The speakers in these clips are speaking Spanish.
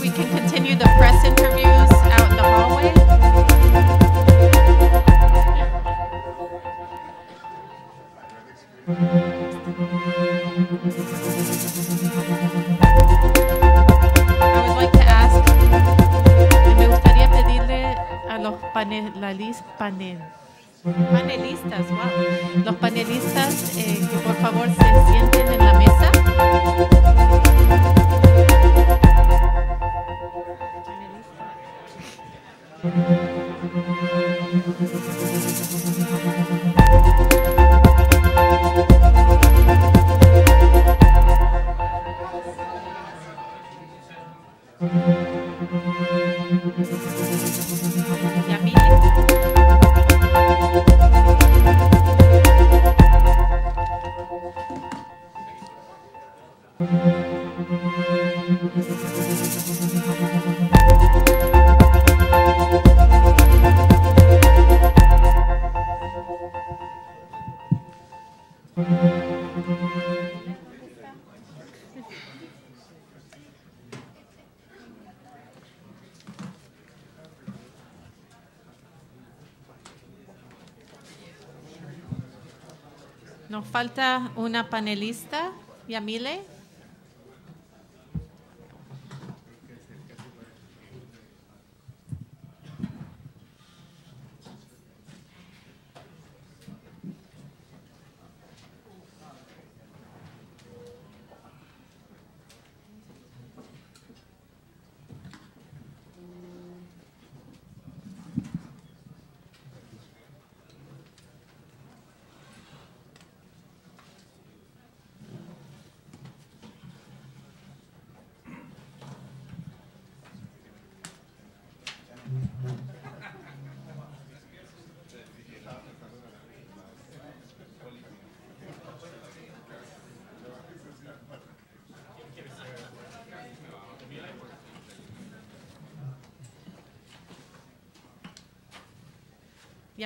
we can continue the press interviews out in the hallway. I would ask, me gustaría pedirle a los panelis, panelistas, wow, los panelistas eh, que por favor se sienten en la mesa. Thank you. una panelista, Yamile.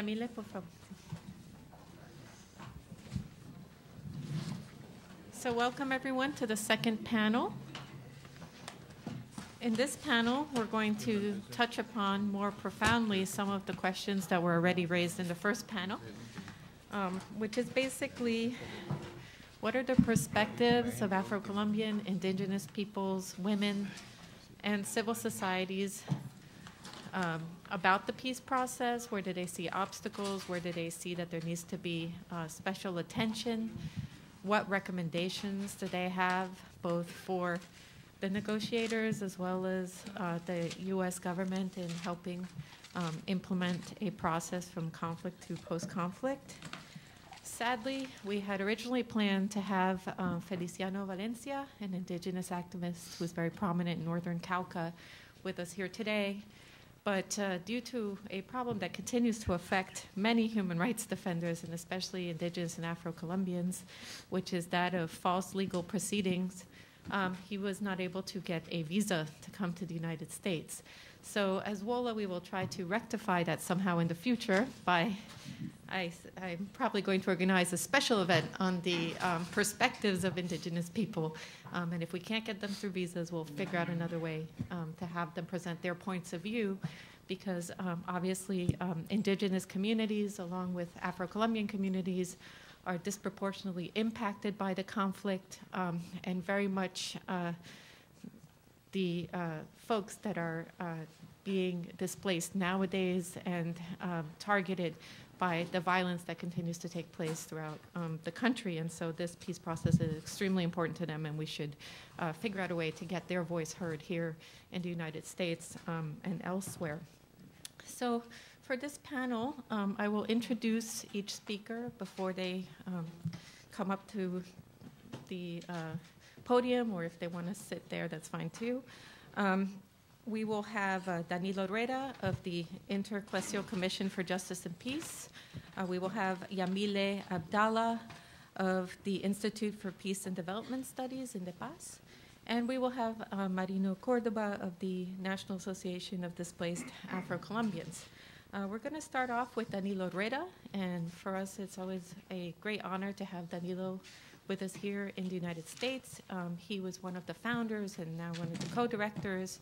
Yamile, por favor. So welcome everyone to the second panel. In this panel, we're going to touch upon more profoundly some of the questions that were already raised in the first panel, um, which is basically what are the perspectives of Afro-Colombian, indigenous peoples, women, and civil societies um, about the peace process? Where do they see obstacles? Where do they see that there needs to be uh, special attention? What recommendations do they have, both for the negotiators as well as uh, the U.S. government in helping um, implement a process from conflict to post-conflict? Sadly, we had originally planned to have uh, Feliciano Valencia, an indigenous activist who is very prominent in northern Cauca, with us here today. But uh, due to a problem that continues to affect many human rights defenders, and especially indigenous and Afro Colombians, which is that of false legal proceedings, um, he was not able to get a visa to come to the United States. So as WOLA, we will try to rectify that somehow in the future by, I, am probably going to organize a special event on the um, perspectives of indigenous people. Um, and if we can't get them through visas, we'll figure out another way um, to have them present their points of view because um, obviously um, indigenous communities, along with Afro-Colombian communities, are disproportionately impacted by the conflict um, and very much uh, the uh, folks that are uh, being displaced nowadays and um, targeted by the violence that continues to take place throughout um, the country. And so this peace process is extremely important to them, and we should uh, figure out a way to get their voice heard here in the United States um, and elsewhere. So for this panel, um, I will introduce each speaker before they um, come up to the uh, podium, or if they want to sit there, that's fine too. Um, we will have uh, Danilo Rueda of the Interclesio Commission for Justice and Peace. Uh, we will have Yamile Abdallah of the Institute for Peace and Development Studies in De Paz. And we will have uh, Marino Cordoba of the National Association of Displaced Afro Colombians. Uh, we're going to start off with Danilo Rueda. and for us, it's always a great honor to have Danilo with us here in the United States. Um, he was one of the founders and now one of the co directors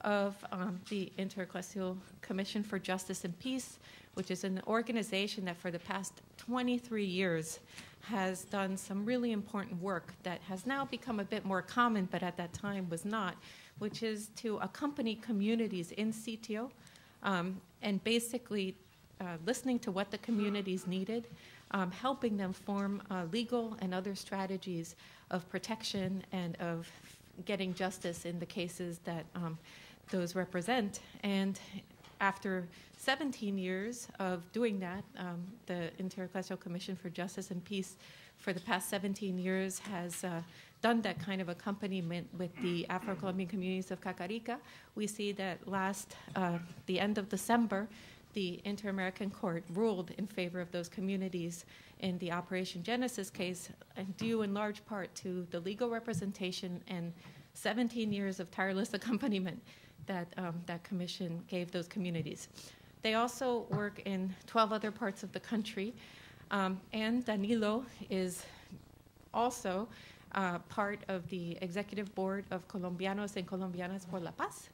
of um, the Interecclesial Commission for Justice and Peace, which is an organization that for the past 23 years has done some really important work that has now become a bit more common, but at that time was not, which is to accompany communities in CTO um, and basically uh, listening to what the communities needed um, helping them form uh, legal and other strategies of protection and of getting justice in the cases that um, those represent. And after 17 years of doing that, um, the Intercultural Commission for Justice and Peace for the past 17 years has uh, done that kind of accompaniment with the Afro-Colombian communities of Cacarica. We see that last, uh, the end of December, the Inter American Court ruled in favor of those communities in the Operation Genesis case, due in large part to the legal representation and 17 years of tireless accompaniment that um, that commission gave those communities. They also work in 12 other parts of the country, um, and Danilo is also uh, part of the executive board of Colombianos and Colombianas por la Paz.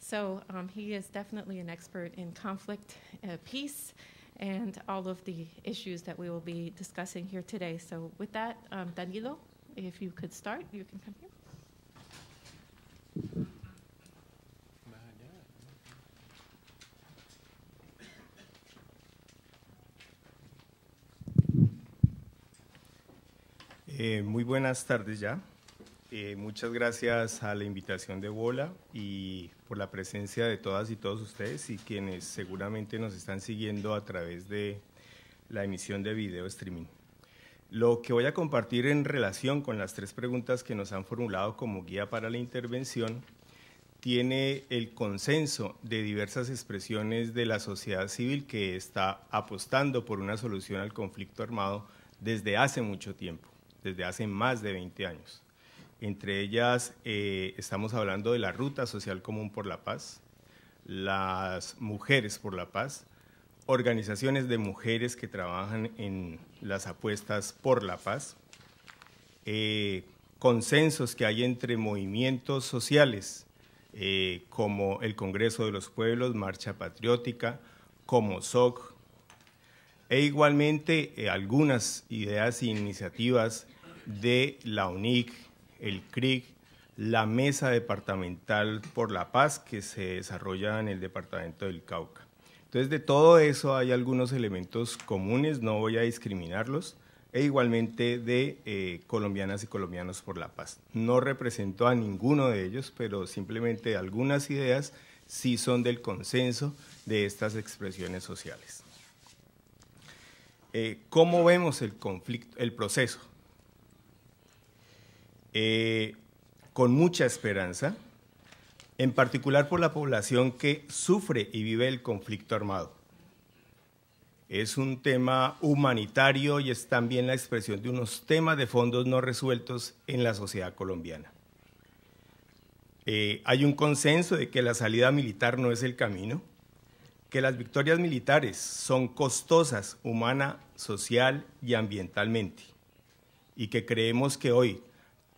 So um, he is definitely an expert in conflict, uh, peace, and all of the issues that we will be discussing here today. So with that, um, Danilo, if you could start, you can come here. Eh, muy buenas tardes ya. Eh, muchas gracias a la invitación de Bola y por la presencia de todas y todos ustedes y quienes seguramente nos están siguiendo a través de la emisión de video streaming. Lo que voy a compartir en relación con las tres preguntas que nos han formulado como guía para la intervención tiene el consenso de diversas expresiones de la sociedad civil que está apostando por una solución al conflicto armado desde hace mucho tiempo, desde hace más de 20 años. Entre ellas eh, estamos hablando de la Ruta Social Común por la Paz, las Mujeres por la Paz, organizaciones de mujeres que trabajan en las apuestas por la paz, eh, consensos que hay entre movimientos sociales eh, como el Congreso de los Pueblos, Marcha Patriótica, como SOC, e igualmente algunas ideas e iniciativas de la UNIC el CRIC, la Mesa Departamental por la Paz que se desarrolla en el Departamento del Cauca. Entonces, de todo eso hay algunos elementos comunes, no voy a discriminarlos, e igualmente de eh, colombianas y colombianos por la paz. No represento a ninguno de ellos, pero simplemente algunas ideas sí son del consenso de estas expresiones sociales. Eh, ¿Cómo vemos el conflicto, el proceso? Eh, con mucha esperanza, en particular por la población que sufre y vive el conflicto armado. Es un tema humanitario y es también la expresión de unos temas de fondos no resueltos en la sociedad colombiana. Eh, hay un consenso de que la salida militar no es el camino, que las victorias militares son costosas humana, social y ambientalmente, y que creemos que hoy,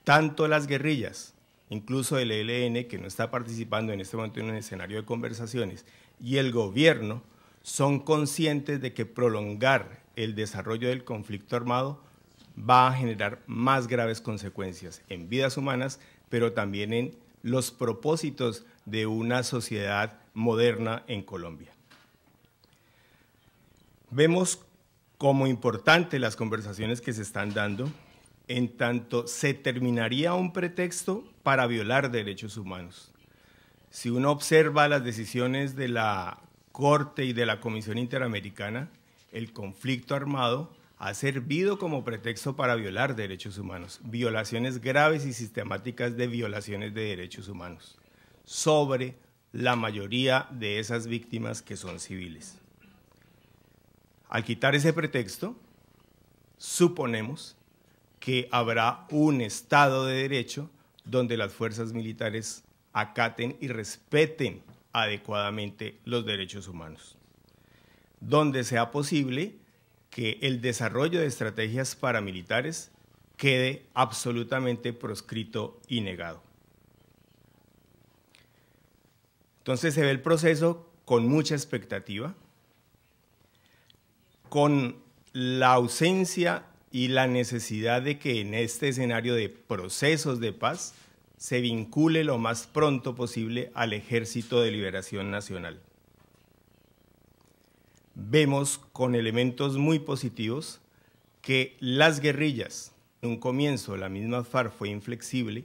tanto las guerrillas, incluso el ELN, que no está participando en este momento en un escenario de conversaciones, y el gobierno son conscientes de que prolongar el desarrollo del conflicto armado va a generar más graves consecuencias en vidas humanas, pero también en los propósitos de una sociedad moderna en Colombia. Vemos como importante las conversaciones que se están dando en tanto se terminaría un pretexto para violar derechos humanos. Si uno observa las decisiones de la Corte y de la Comisión Interamericana, el conflicto armado ha servido como pretexto para violar derechos humanos, violaciones graves y sistemáticas de violaciones de derechos humanos, sobre la mayoría de esas víctimas que son civiles. Al quitar ese pretexto, suponemos que habrá un Estado de Derecho donde las fuerzas militares acaten y respeten adecuadamente los derechos humanos, donde sea posible que el desarrollo de estrategias paramilitares quede absolutamente proscrito y negado. Entonces se ve el proceso con mucha expectativa, con la ausencia y la necesidad de que en este escenario de procesos de paz se vincule lo más pronto posible al Ejército de Liberación Nacional. Vemos con elementos muy positivos que las guerrillas, en un comienzo la misma FARC fue inflexible,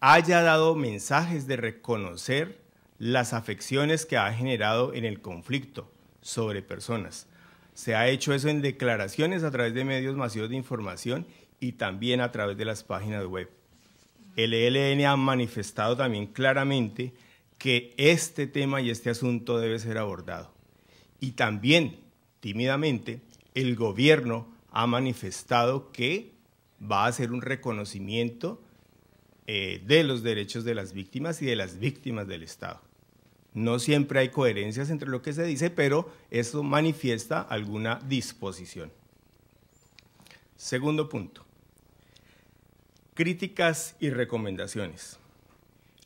haya dado mensajes de reconocer las afecciones que ha generado en el conflicto sobre personas se ha hecho eso en declaraciones a través de medios masivos de información y también a través de las páginas web. El ELN ha manifestado también claramente que este tema y este asunto debe ser abordado. Y también, tímidamente, el gobierno ha manifestado que va a hacer un reconocimiento eh, de los derechos de las víctimas y de las víctimas del Estado. No siempre hay coherencias entre lo que se dice, pero eso manifiesta alguna disposición. Segundo punto. Críticas y recomendaciones.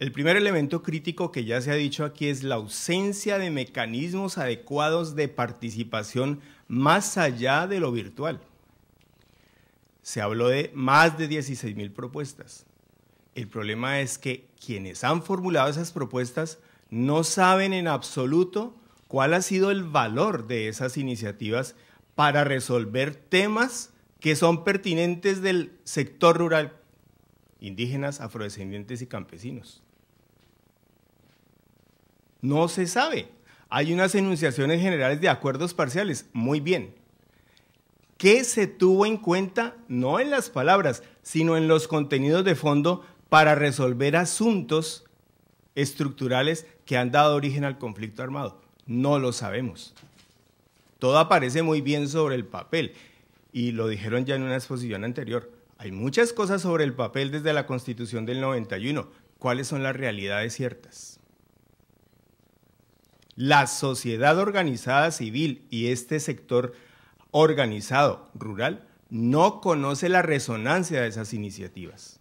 El primer elemento crítico que ya se ha dicho aquí es la ausencia de mecanismos adecuados de participación más allá de lo virtual. Se habló de más de 16.000 propuestas. El problema es que quienes han formulado esas propuestas no saben en absoluto cuál ha sido el valor de esas iniciativas para resolver temas que son pertinentes del sector rural, indígenas, afrodescendientes y campesinos. No se sabe. Hay unas enunciaciones generales de acuerdos parciales. Muy bien. ¿Qué se tuvo en cuenta, no en las palabras, sino en los contenidos de fondo para resolver asuntos estructurales que han dado origen al conflicto armado? No lo sabemos. Todo aparece muy bien sobre el papel y lo dijeron ya en una exposición anterior. Hay muchas cosas sobre el papel desde la Constitución del 91. ¿Cuáles son las realidades ciertas? La sociedad organizada civil y este sector organizado rural no conoce la resonancia de esas iniciativas.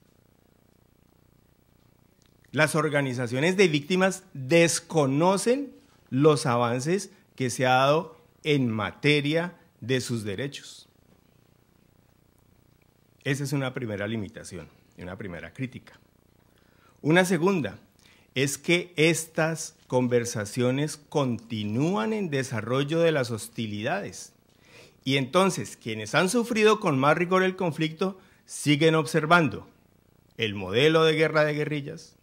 Las organizaciones de víctimas desconocen los avances que se ha dado en materia de sus derechos. Esa es una primera limitación, una primera crítica. Una segunda es que estas conversaciones continúan en desarrollo de las hostilidades. Y entonces quienes han sufrido con más rigor el conflicto siguen observando el modelo de guerra de guerrillas,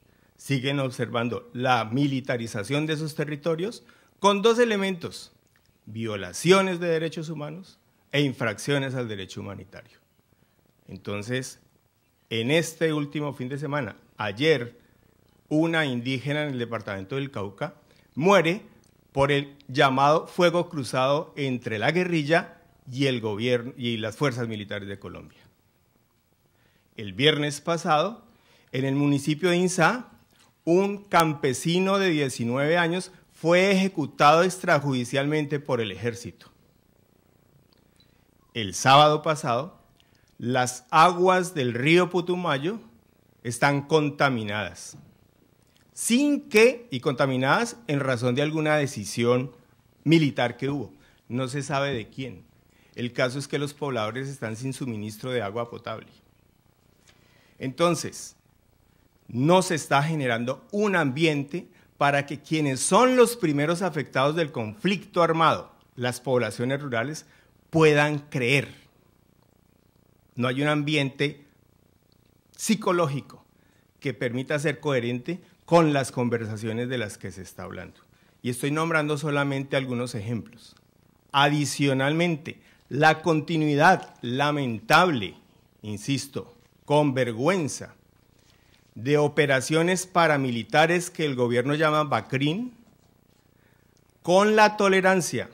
siguen observando la militarización de sus territorios con dos elementos, violaciones de derechos humanos e infracciones al derecho humanitario. Entonces, en este último fin de semana, ayer, una indígena en el departamento del Cauca muere por el llamado fuego cruzado entre la guerrilla y el gobierno y las fuerzas militares de Colombia. El viernes pasado, en el municipio de Insá, un campesino de 19 años fue ejecutado extrajudicialmente por el ejército. El sábado pasado, las aguas del río Putumayo están contaminadas, sin que, y contaminadas en razón de alguna decisión militar que hubo. No se sabe de quién. El caso es que los pobladores están sin suministro de agua potable. Entonces, no se está generando un ambiente para que quienes son los primeros afectados del conflicto armado, las poblaciones rurales, puedan creer. No hay un ambiente psicológico que permita ser coherente con las conversaciones de las que se está hablando. Y estoy nombrando solamente algunos ejemplos. Adicionalmente, la continuidad lamentable, insisto, con vergüenza de operaciones paramilitares que el gobierno llama BACRIN, con la tolerancia,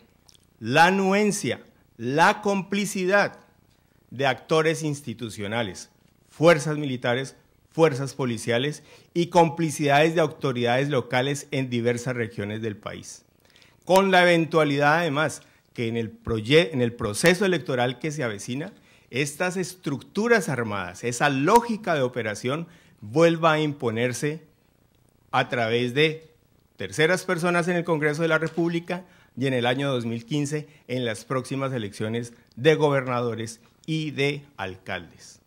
la anuencia, la complicidad de actores institucionales, fuerzas militares, fuerzas policiales y complicidades de autoridades locales en diversas regiones del país. Con la eventualidad, además, que en el, en el proceso electoral que se avecina, estas estructuras armadas, esa lógica de operación, vuelva a imponerse a través de terceras personas en el Congreso de la República y en el año 2015 en las próximas elecciones de gobernadores y de alcaldes.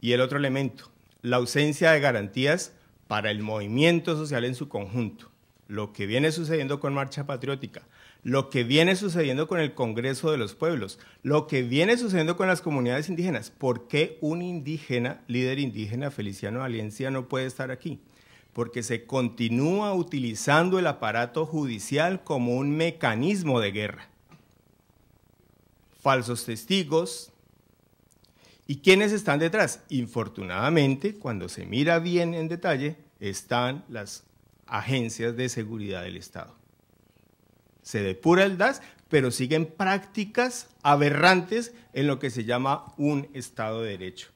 Y el otro elemento, la ausencia de garantías para el movimiento social en su conjunto. Lo que viene sucediendo con Marcha Patriótica, lo que viene sucediendo con el Congreso de los Pueblos, lo que viene sucediendo con las comunidades indígenas. ¿Por qué un indígena, líder indígena, Feliciano Valencia, no puede estar aquí? Porque se continúa utilizando el aparato judicial como un mecanismo de guerra. Falsos testigos, ¿Y quiénes están detrás? Infortunadamente, cuando se mira bien en detalle, están las agencias de seguridad del Estado se depura el DAS, pero siguen prácticas aberrantes en lo que se llama un Estado de Derecho.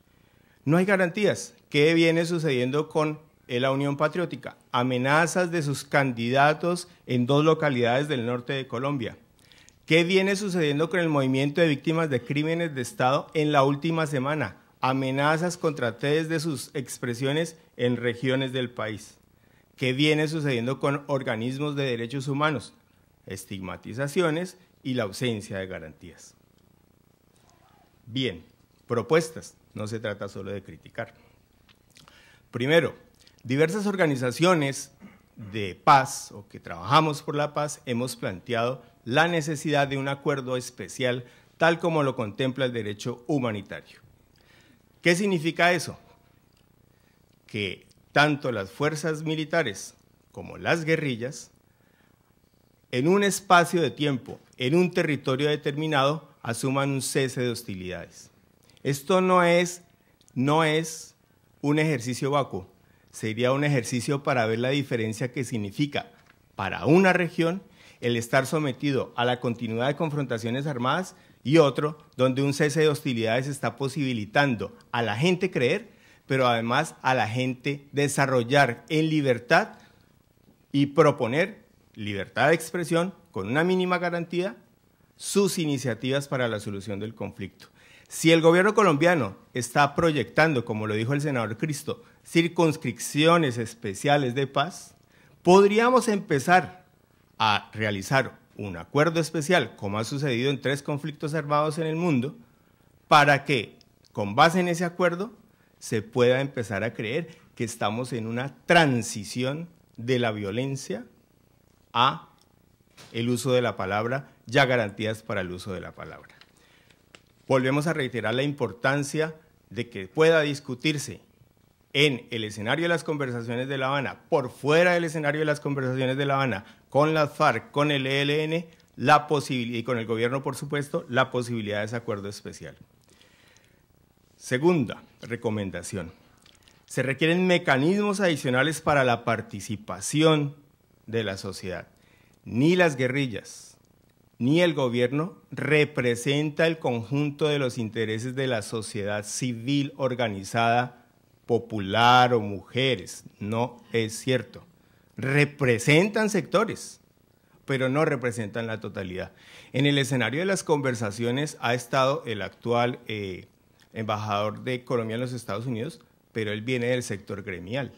No hay garantías. ¿Qué viene sucediendo con la Unión Patriótica? Amenazas de sus candidatos en dos localidades del norte de Colombia. ¿Qué viene sucediendo con el movimiento de víctimas de crímenes de Estado en la última semana? Amenazas contra tres de sus expresiones en regiones del país. ¿Qué viene sucediendo con organismos de derechos humanos? estigmatizaciones y la ausencia de garantías. Bien, propuestas. No se trata solo de criticar. Primero, diversas organizaciones de paz o que trabajamos por la paz hemos planteado la necesidad de un acuerdo especial tal como lo contempla el derecho humanitario. ¿Qué significa eso? Que tanto las fuerzas militares como las guerrillas en un espacio de tiempo, en un territorio determinado, asuman un cese de hostilidades. Esto no es, no es un ejercicio vacuo, sería un ejercicio para ver la diferencia que significa para una región el estar sometido a la continuidad de confrontaciones armadas y otro donde un cese de hostilidades está posibilitando a la gente creer, pero además a la gente desarrollar en libertad y proponer libertad de expresión con una mínima garantía sus iniciativas para la solución del conflicto. Si el gobierno colombiano está proyectando, como lo dijo el senador Cristo, circunscripciones especiales de paz, podríamos empezar a realizar un acuerdo especial, como ha sucedido en tres conflictos armados en el mundo, para que, con base en ese acuerdo, se pueda empezar a creer que estamos en una transición de la violencia a, el uso de la palabra, ya garantías para el uso de la palabra. Volvemos a reiterar la importancia de que pueda discutirse en el escenario de las conversaciones de La Habana, por fuera del escenario de las conversaciones de La Habana, con las FARC, con el ELN, la y con el gobierno, por supuesto, la posibilidad de ese acuerdo especial. Segunda recomendación. Se requieren mecanismos adicionales para la participación de la sociedad. Ni las guerrillas, ni el gobierno representa el conjunto de los intereses de la sociedad civil organizada, popular o mujeres. No es cierto. Representan sectores, pero no representan la totalidad. En el escenario de las conversaciones ha estado el actual eh, embajador de Colombia en los Estados Unidos, pero él viene del sector gremial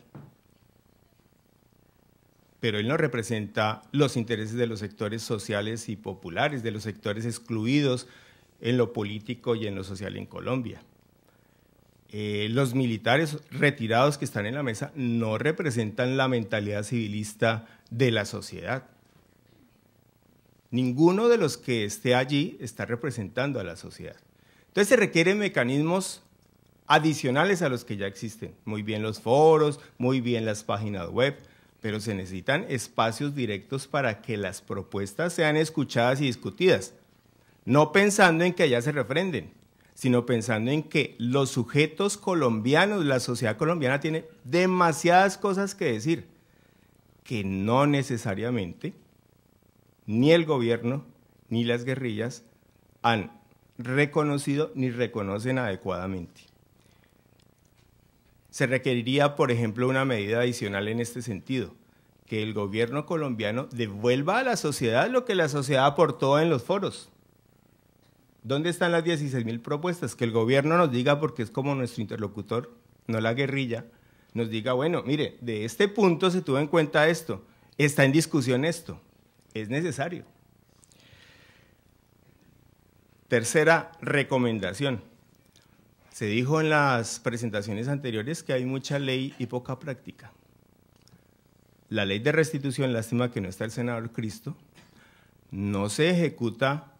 pero él no representa los intereses de los sectores sociales y populares, de los sectores excluidos en lo político y en lo social en Colombia. Eh, los militares retirados que están en la mesa no representan la mentalidad civilista de la sociedad. Ninguno de los que esté allí está representando a la sociedad. Entonces se requieren mecanismos adicionales a los que ya existen. Muy bien los foros, muy bien las páginas web, pero se necesitan espacios directos para que las propuestas sean escuchadas y discutidas, no pensando en que allá se refrenden, sino pensando en que los sujetos colombianos, la sociedad colombiana tiene demasiadas cosas que decir, que no necesariamente ni el gobierno ni las guerrillas han reconocido ni reconocen adecuadamente. Se requeriría, por ejemplo, una medida adicional en este sentido, que el gobierno colombiano devuelva a la sociedad lo que la sociedad aportó en los foros. ¿Dónde están las mil propuestas? Que el gobierno nos diga, porque es como nuestro interlocutor, no la guerrilla, nos diga, bueno, mire, de este punto se tuvo en cuenta esto, está en discusión esto, es necesario. Tercera recomendación. Se dijo en las presentaciones anteriores que hay mucha ley y poca práctica. La ley de restitución, lástima que no está el senador Cristo, no se ejecuta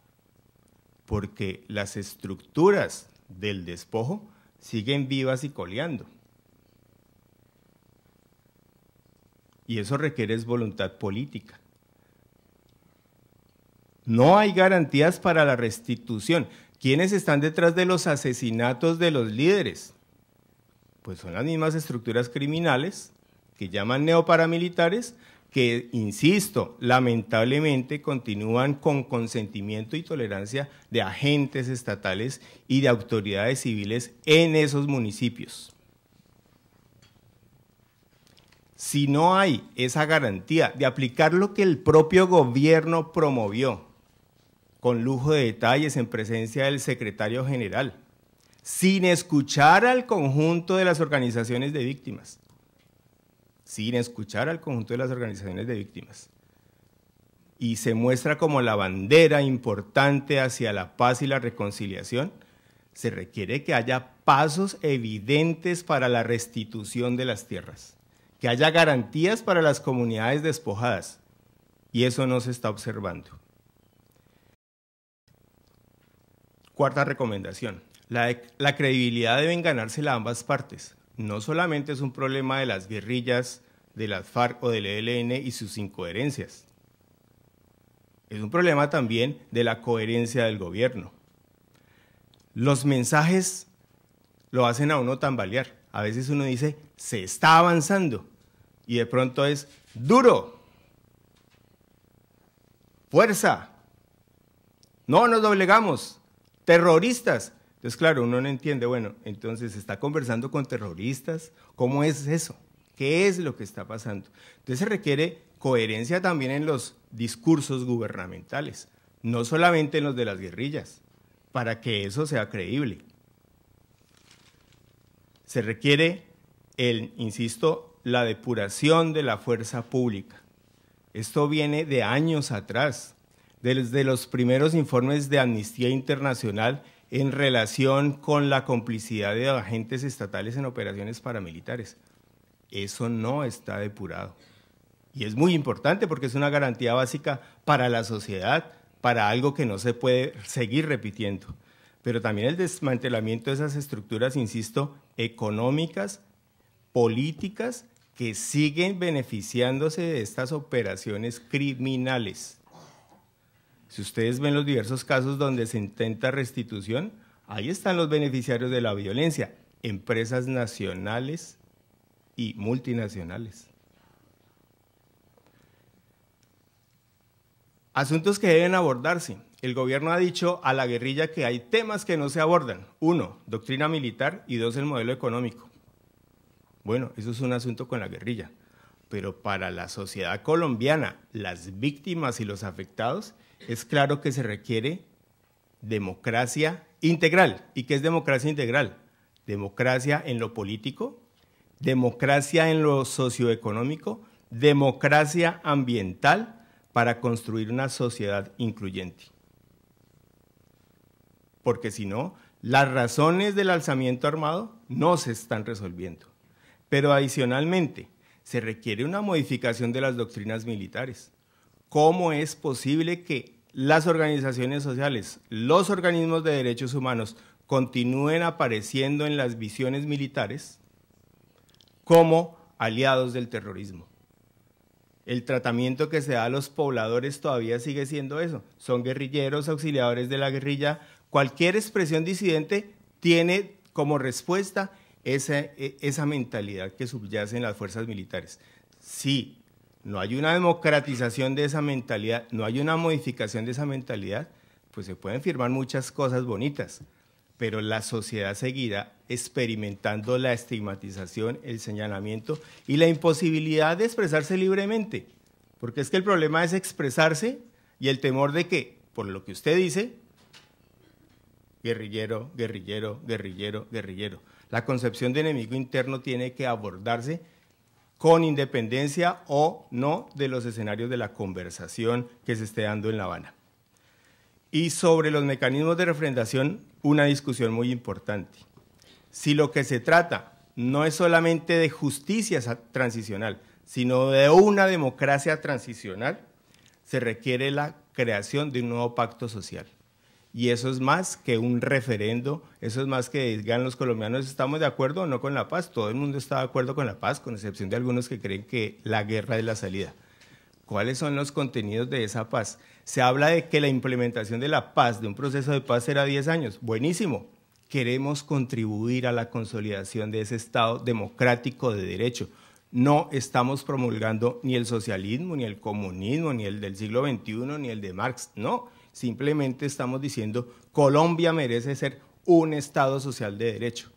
porque las estructuras del despojo siguen vivas y coleando. Y eso requiere voluntad política. No hay garantías para la restitución. ¿Quiénes están detrás de los asesinatos de los líderes? Pues son las mismas estructuras criminales que llaman neoparamilitares, que, insisto, lamentablemente continúan con consentimiento y tolerancia de agentes estatales y de autoridades civiles en esos municipios. Si no hay esa garantía de aplicar lo que el propio gobierno promovió, con lujo de detalles en presencia del secretario general, sin escuchar al conjunto de las organizaciones de víctimas, sin escuchar al conjunto de las organizaciones de víctimas. Y se muestra como la bandera importante hacia la paz y la reconciliación. Se requiere que haya pasos evidentes para la restitución de las tierras, que haya garantías para las comunidades despojadas. Y eso no se está observando. Cuarta recomendación. La, credibilidad deben ganársela ambas partes. No solamente es un problema de las guerrillas, de las FARC o del ELN y sus incoherencias. Es un problema también de la coherencia del gobierno. Los mensajes lo hacen a uno tambalear. A veces uno dice, se está avanzando. Y de pronto es, duro, fuerza, no nos doblegamos terroristas. Entonces, claro, uno no entiende, bueno, entonces se está conversando con terroristas, ¿cómo es eso? ¿Qué es lo que está pasando? Entonces se requiere coherencia también en los discursos gubernamentales, no solamente en los de las guerrillas, para que eso sea creíble. Se requiere, el, insisto, la depuración de la fuerza pública. Esto viene de años atrás desde los primeros informes de Amnistía Internacional en relación con la complicidad de agentes estatales en operaciones paramilitares. Eso no está depurado. Y es muy importante porque es una garantía básica para la sociedad, para algo que no se puede seguir repitiendo. Pero también el desmantelamiento de esas estructuras, insisto, económicas, políticas, que siguen beneficiándose de estas operaciones criminales. Si ustedes ven los diversos casos donde se intenta restitución, ahí están los beneficiarios de la violencia, empresas nacionales y multinacionales. Asuntos que deben abordarse. El gobierno ha dicho a la guerrilla que hay temas que no se abordan. Uno, doctrina militar y dos, el modelo económico. Bueno, eso es un asunto con la guerrilla. Pero para la sociedad colombiana, las víctimas y los afectados, es claro que se requiere democracia integral. ¿Y qué es democracia integral? Democracia en lo político, democracia en lo socioeconómico, democracia ambiental para construir una sociedad incluyente. Porque si no, las razones del alzamiento armado no se están resolviendo. Pero adicionalmente, se requiere una modificación de las doctrinas militares cómo es posible que las organizaciones sociales, los organismos de derechos humanos continúen apareciendo en las visiones militares como aliados del terrorismo. El tratamiento que se da a los pobladores todavía sigue siendo eso. Son guerrilleros, auxiliadores de la guerrilla. Cualquier expresión disidente tiene como respuesta esa, e, esa mentalidad que subyace en las fuerzas militares. Sí, no hay una democratización de esa mentalidad, no hay una modificación de esa mentalidad, pues se pueden firmar muchas cosas bonitas, pero la sociedad seguirá experimentando la estigmatización, el señalamiento y la imposibilidad de expresarse libremente, porque es que el problema es expresarse y el temor de que, por lo que usted dice, guerrillero, guerrillero, guerrillero, guerrillero. La concepción de enemigo interno tiene que abordarse con independencia o no de los escenarios de la conversación que se esté dando en La Habana. Y sobre los mecanismos de refrendación, una discusión muy importante. Si lo que se trata no es solamente de justicia transicional, sino de una democracia transicional, se requiere la creación de un nuevo pacto social. Y eso es más que un referendo, eso es más que digan los colombianos, ¿estamos de acuerdo o no con la paz? Todo el mundo está de acuerdo con la paz, con excepción de algunos que creen que la guerra es la salida. ¿Cuáles son los contenidos de esa paz? Se habla de que la implementación de la paz, de un proceso de paz, será 10 años. Buenísimo. Queremos contribuir a la consolidación de ese Estado democrático de derecho. No estamos promulgando ni el socialismo, ni el comunismo, ni el del siglo XXI, ni el de Marx. No, Simplemente estamos diciendo, Colombia merece ser un Estado social de derecho.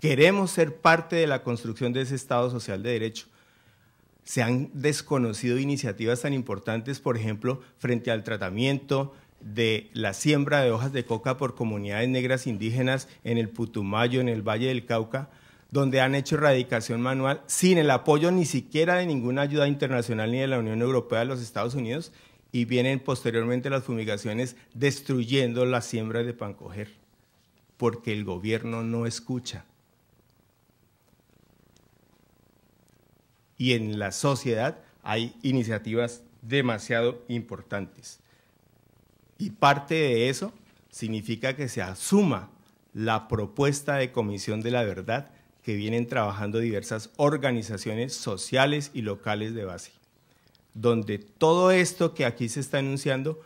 Queremos ser parte de la construcción de ese Estado social de derecho. Se han desconocido iniciativas tan importantes, por ejemplo, frente al tratamiento de la siembra de hojas de coca por comunidades negras indígenas en el Putumayo, en el Valle del Cauca, donde han hecho erradicación manual sin el apoyo ni siquiera de ninguna ayuda internacional ni de la Unión Europea de los Estados Unidos y vienen posteriormente las fumigaciones destruyendo la siembra de pancoger, porque el gobierno no escucha. Y en la sociedad hay iniciativas demasiado importantes. Y parte de eso significa que se asuma la propuesta de Comisión de la Verdad que vienen trabajando diversas organizaciones sociales y locales de base donde todo esto que aquí se está anunciando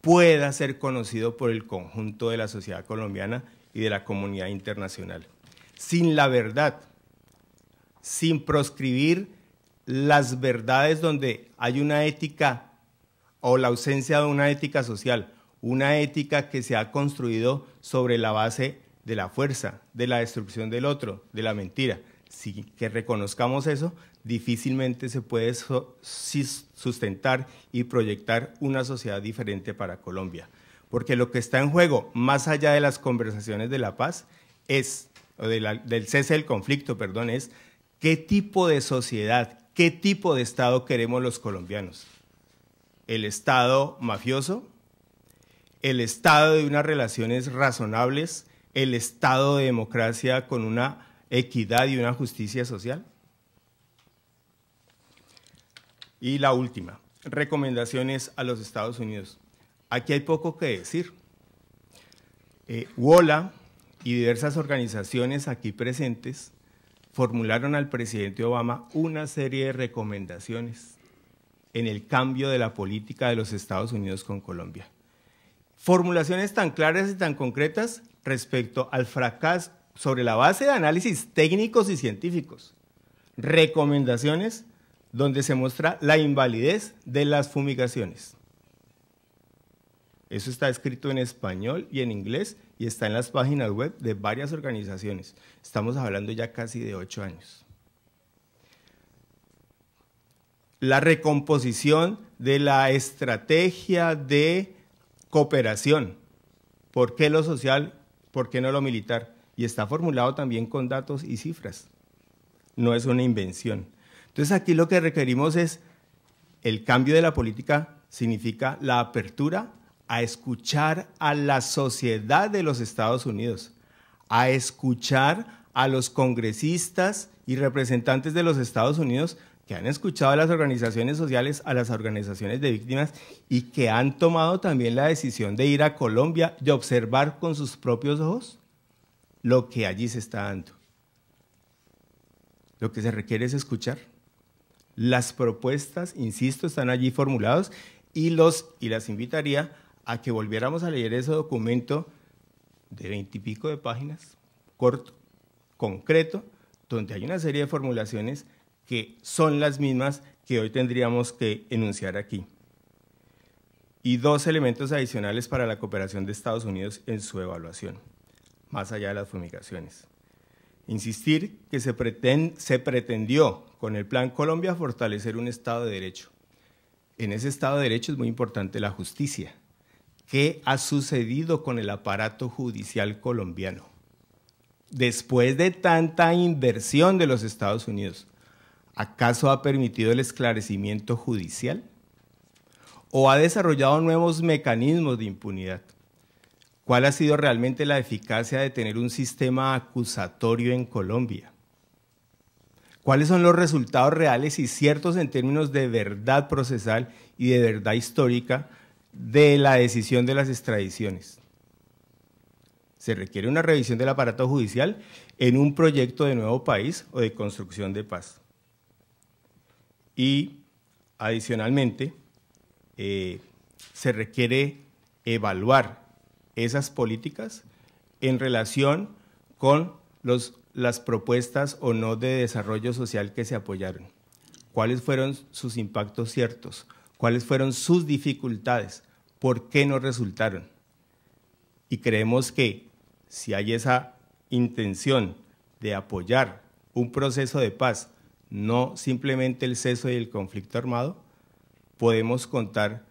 pueda ser conocido por el conjunto de la sociedad colombiana y de la comunidad internacional. Sin la verdad, sin proscribir las verdades donde hay una ética o la ausencia de una ética social, una ética que se ha construido sobre la base de la fuerza, de la destrucción del otro, de la mentira. Sin que reconozcamos eso, difícilmente se puede sustentar y proyectar una sociedad diferente para Colombia. Porque lo que está en juego, más allá de las conversaciones de la paz, es, o del cese del conflicto, perdón, es qué tipo de sociedad, qué tipo de Estado queremos los colombianos. ¿El Estado mafioso? ¿El Estado de unas relaciones razonables? ¿El Estado de democracia con una equidad y una justicia social? Y la última, recomendaciones a los Estados Unidos. Aquí hay poco que decir. Eh, WOLA y diversas organizaciones aquí presentes formularon al presidente Obama una serie de recomendaciones en el cambio de la política de los Estados Unidos con Colombia. Formulaciones tan claras y tan concretas respecto al fracaso sobre la base de análisis técnicos y científicos. Recomendaciones donde se muestra la invalidez de las fumigaciones. Eso está escrito en español y en inglés y está en las páginas web de varias organizaciones. Estamos hablando ya casi de ocho años. La recomposición de la estrategia de cooperación. ¿Por qué lo social? ¿Por qué no lo militar? Y está formulado también con datos y cifras. No es una invención. Entonces aquí lo que requerimos es el cambio de la política significa la apertura a escuchar a la sociedad de los Estados Unidos, a escuchar a los congresistas y representantes de los Estados Unidos que han escuchado a las organizaciones sociales, a las organizaciones de víctimas y que han tomado también la decisión de ir a Colombia, y observar con sus propios ojos lo que allí se está dando. Lo que se requiere es escuchar. Las propuestas, insisto, están allí formuladas y, los, y las invitaría a que volviéramos a leer ese documento de veintipico de páginas, corto, concreto, donde hay una serie de formulaciones que son las mismas que hoy tendríamos que enunciar aquí. Y dos elementos adicionales para la cooperación de Estados Unidos en su evaluación, más allá de las fumigaciones. Insistir que se, pretendió con el Plan Colombia fortalecer un Estado de Derecho. En ese Estado de Derecho es muy importante la justicia. ¿Qué ha sucedido con el aparato judicial colombiano? Después de tanta inversión de los Estados Unidos, ¿acaso ha permitido el esclarecimiento judicial? ¿O ha desarrollado nuevos mecanismos de impunidad? ¿Cuál ha sido realmente la eficacia de tener un sistema acusatorio en Colombia? ¿Cuáles son los resultados reales y ciertos en términos de verdad procesal y de verdad histórica de la decisión de las extradiciones? Se requiere una revisión del aparato judicial en un proyecto de nuevo país o de construcción de paz. Y adicionalmente, eh, se requiere evaluar esas políticas en relación con los, las propuestas o no de desarrollo social que se apoyaron. ¿Cuáles fueron sus impactos ciertos? ¿Cuáles fueron sus dificultades? ¿Por qué no resultaron? Y creemos que si hay esa intención de apoyar un proceso de paz, no simplemente el ceso y el conflicto armado, podemos contar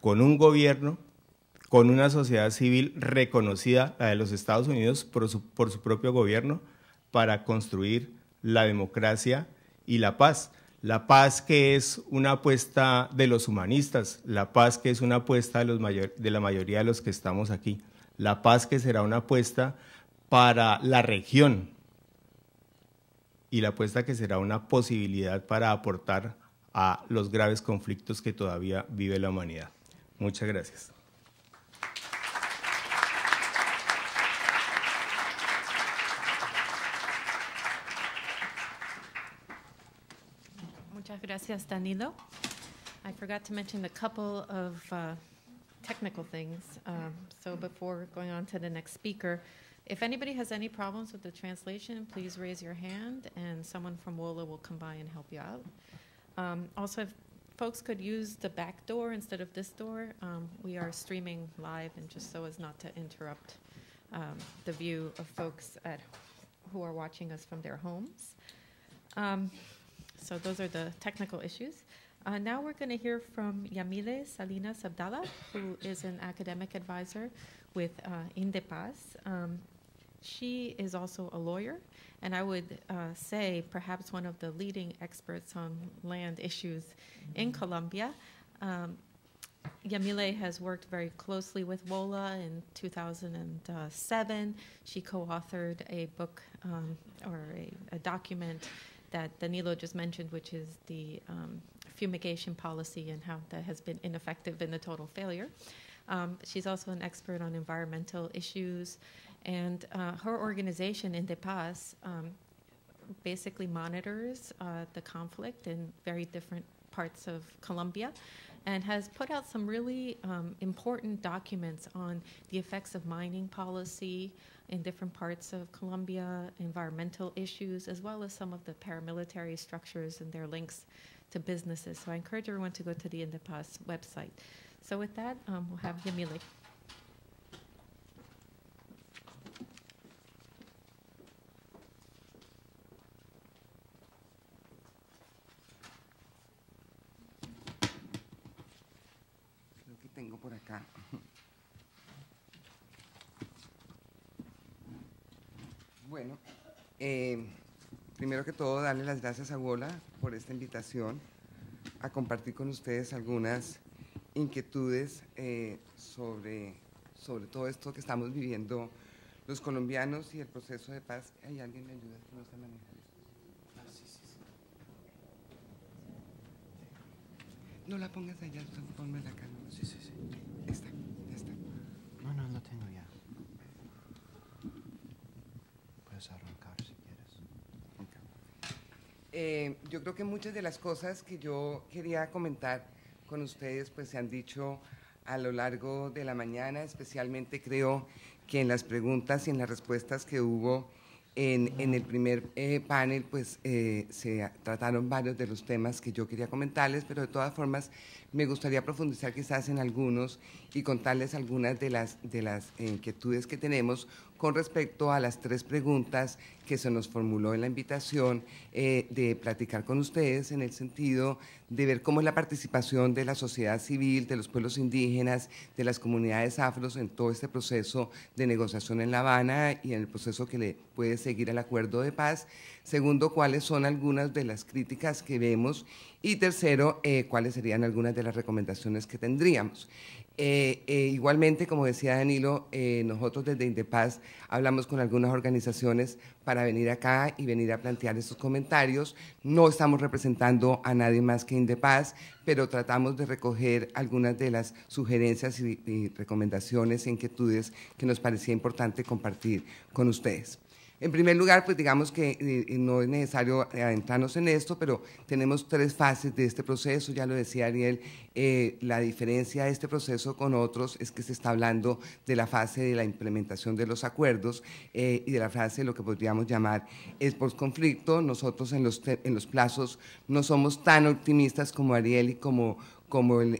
con un gobierno con una sociedad civil reconocida, la de los Estados Unidos, por su, propio gobierno, para construir la democracia y la paz. La paz que es una apuesta de los humanistas, la paz que es una apuesta de, de la mayoría de los que estamos aquí, la paz que será una apuesta para la región y la apuesta que será una posibilidad para aportar a los graves conflictos que todavía vive la humanidad. Muchas gracias. Gracias, Danilo. I forgot to mention a couple of uh, technical things. Um, so before going on to the next speaker, if anybody has any problems with the translation, please raise your hand and someone from WOLA will come by and help you out. Um, also, if folks could use the back door instead of this door, um, we are streaming live and just so as not to interrupt um, the view of folks at, who are watching us from their homes. Um, so those are the technical issues. Uh, now we're going to hear from Yamile Salinas Abdallah, who is an academic advisor with uh, Indepaz. Um, she is also a lawyer, and I would uh, say perhaps one of the leading experts on land issues in mm-hmm. Colombia. Um, Yamile has worked very closely with WOLA in 2007. She co authored a book um, or a, a document that Danilo just mentioned, which is the um, fumigation policy and how that has been ineffective and a total failure. Um, she's also an expert on environmental issues, and uh, her organization, Indepaz, um, basically monitors uh, the conflict in very different parts of Colombia and has put out some really um, important documents on the effects of mining policy in different parts of Colombia, environmental issues, as well as some of the paramilitary structures and their links to businesses. So I encourage everyone to go to the Indepas website. So with that, um, we'll have Yamile. que todo darle las gracias a Wola por esta invitación a compartir con ustedes algunas inquietudes eh, sobre, sobre todo esto que estamos viviendo los colombianos y el proceso de paz. ¿Hay alguien que no ah, No la pongas allá, ponme la cámara. Sí, sí, sí. Está, ya está. No, no, no tengo ya. Eh, yo creo que muchas de las cosas que yo quería comentar con ustedes pues se han dicho a lo largo de la mañana, especialmente creo que en las preguntas y en las respuestas que hubo en, el primer eh, panel pues eh, se trataron varios de los temas que yo quería comentarles, pero de todas formas me gustaría profundizar quizás en algunos y contarles algunas de las, de las inquietudes que tenemos con respecto a las tres preguntas que se nos formuló en la invitación eh, de platicar con ustedes en el sentido de ver cómo es la participación de la sociedad civil, de los pueblos indígenas, de las comunidades afros en todo este proceso de negociación en La Habana y en el proceso que le puede seguir al acuerdo de paz. Segundo, cuáles son algunas de las críticas que vemos. Y tercero, eh, cuáles serían algunas de las recomendaciones que tendríamos. Eh, eh, igualmente, como decía Danilo, eh, nosotros desde Indepaz hablamos con algunas organizaciones para venir acá y venir a plantear estos comentarios. No estamos representando a nadie más que Indepaz, pero tratamos de recoger algunas de las sugerencias y, y recomendaciones e inquietudes que nos parecía importante compartir con ustedes. En primer lugar, pues digamos que eh, no es necesario adentrarnos en esto, pero tenemos tres fases de este proceso, ya lo decía Ariel, eh, la diferencia de este proceso con otros es que se está hablando de la fase de la implementación de los acuerdos eh, y de la fase de lo que podríamos llamar es post-conflicto. Nosotros en los, en los plazos no somos tan optimistas como Ariel y como como eh,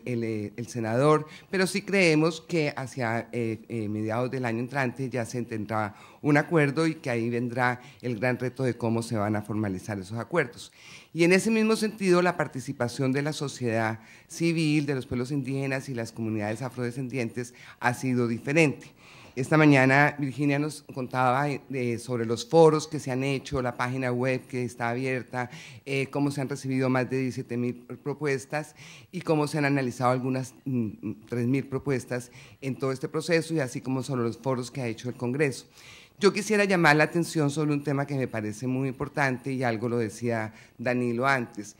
el, senador, pero sí creemos que hacia eh, eh, mediados del año entrante ya se tendrá un acuerdo y que ahí vendrá el gran reto de cómo se van a formalizar esos acuerdos. Y en ese mismo sentido, la participación de la sociedad civil, de los pueblos indígenas y las comunidades afrodescendientes ha sido diferente. Esta mañana Virginia nos contaba eh, sobre los foros que se han hecho, la página web que está abierta, eh, cómo se han recibido más de 17 mil propuestas y cómo se han analizado algunas 3 mm, mm, mil propuestas en todo este proceso y así como sobre los foros que ha hecho el Congreso. Yo quisiera llamar la atención sobre un tema que me parece muy importante y algo lo decía Danilo antes.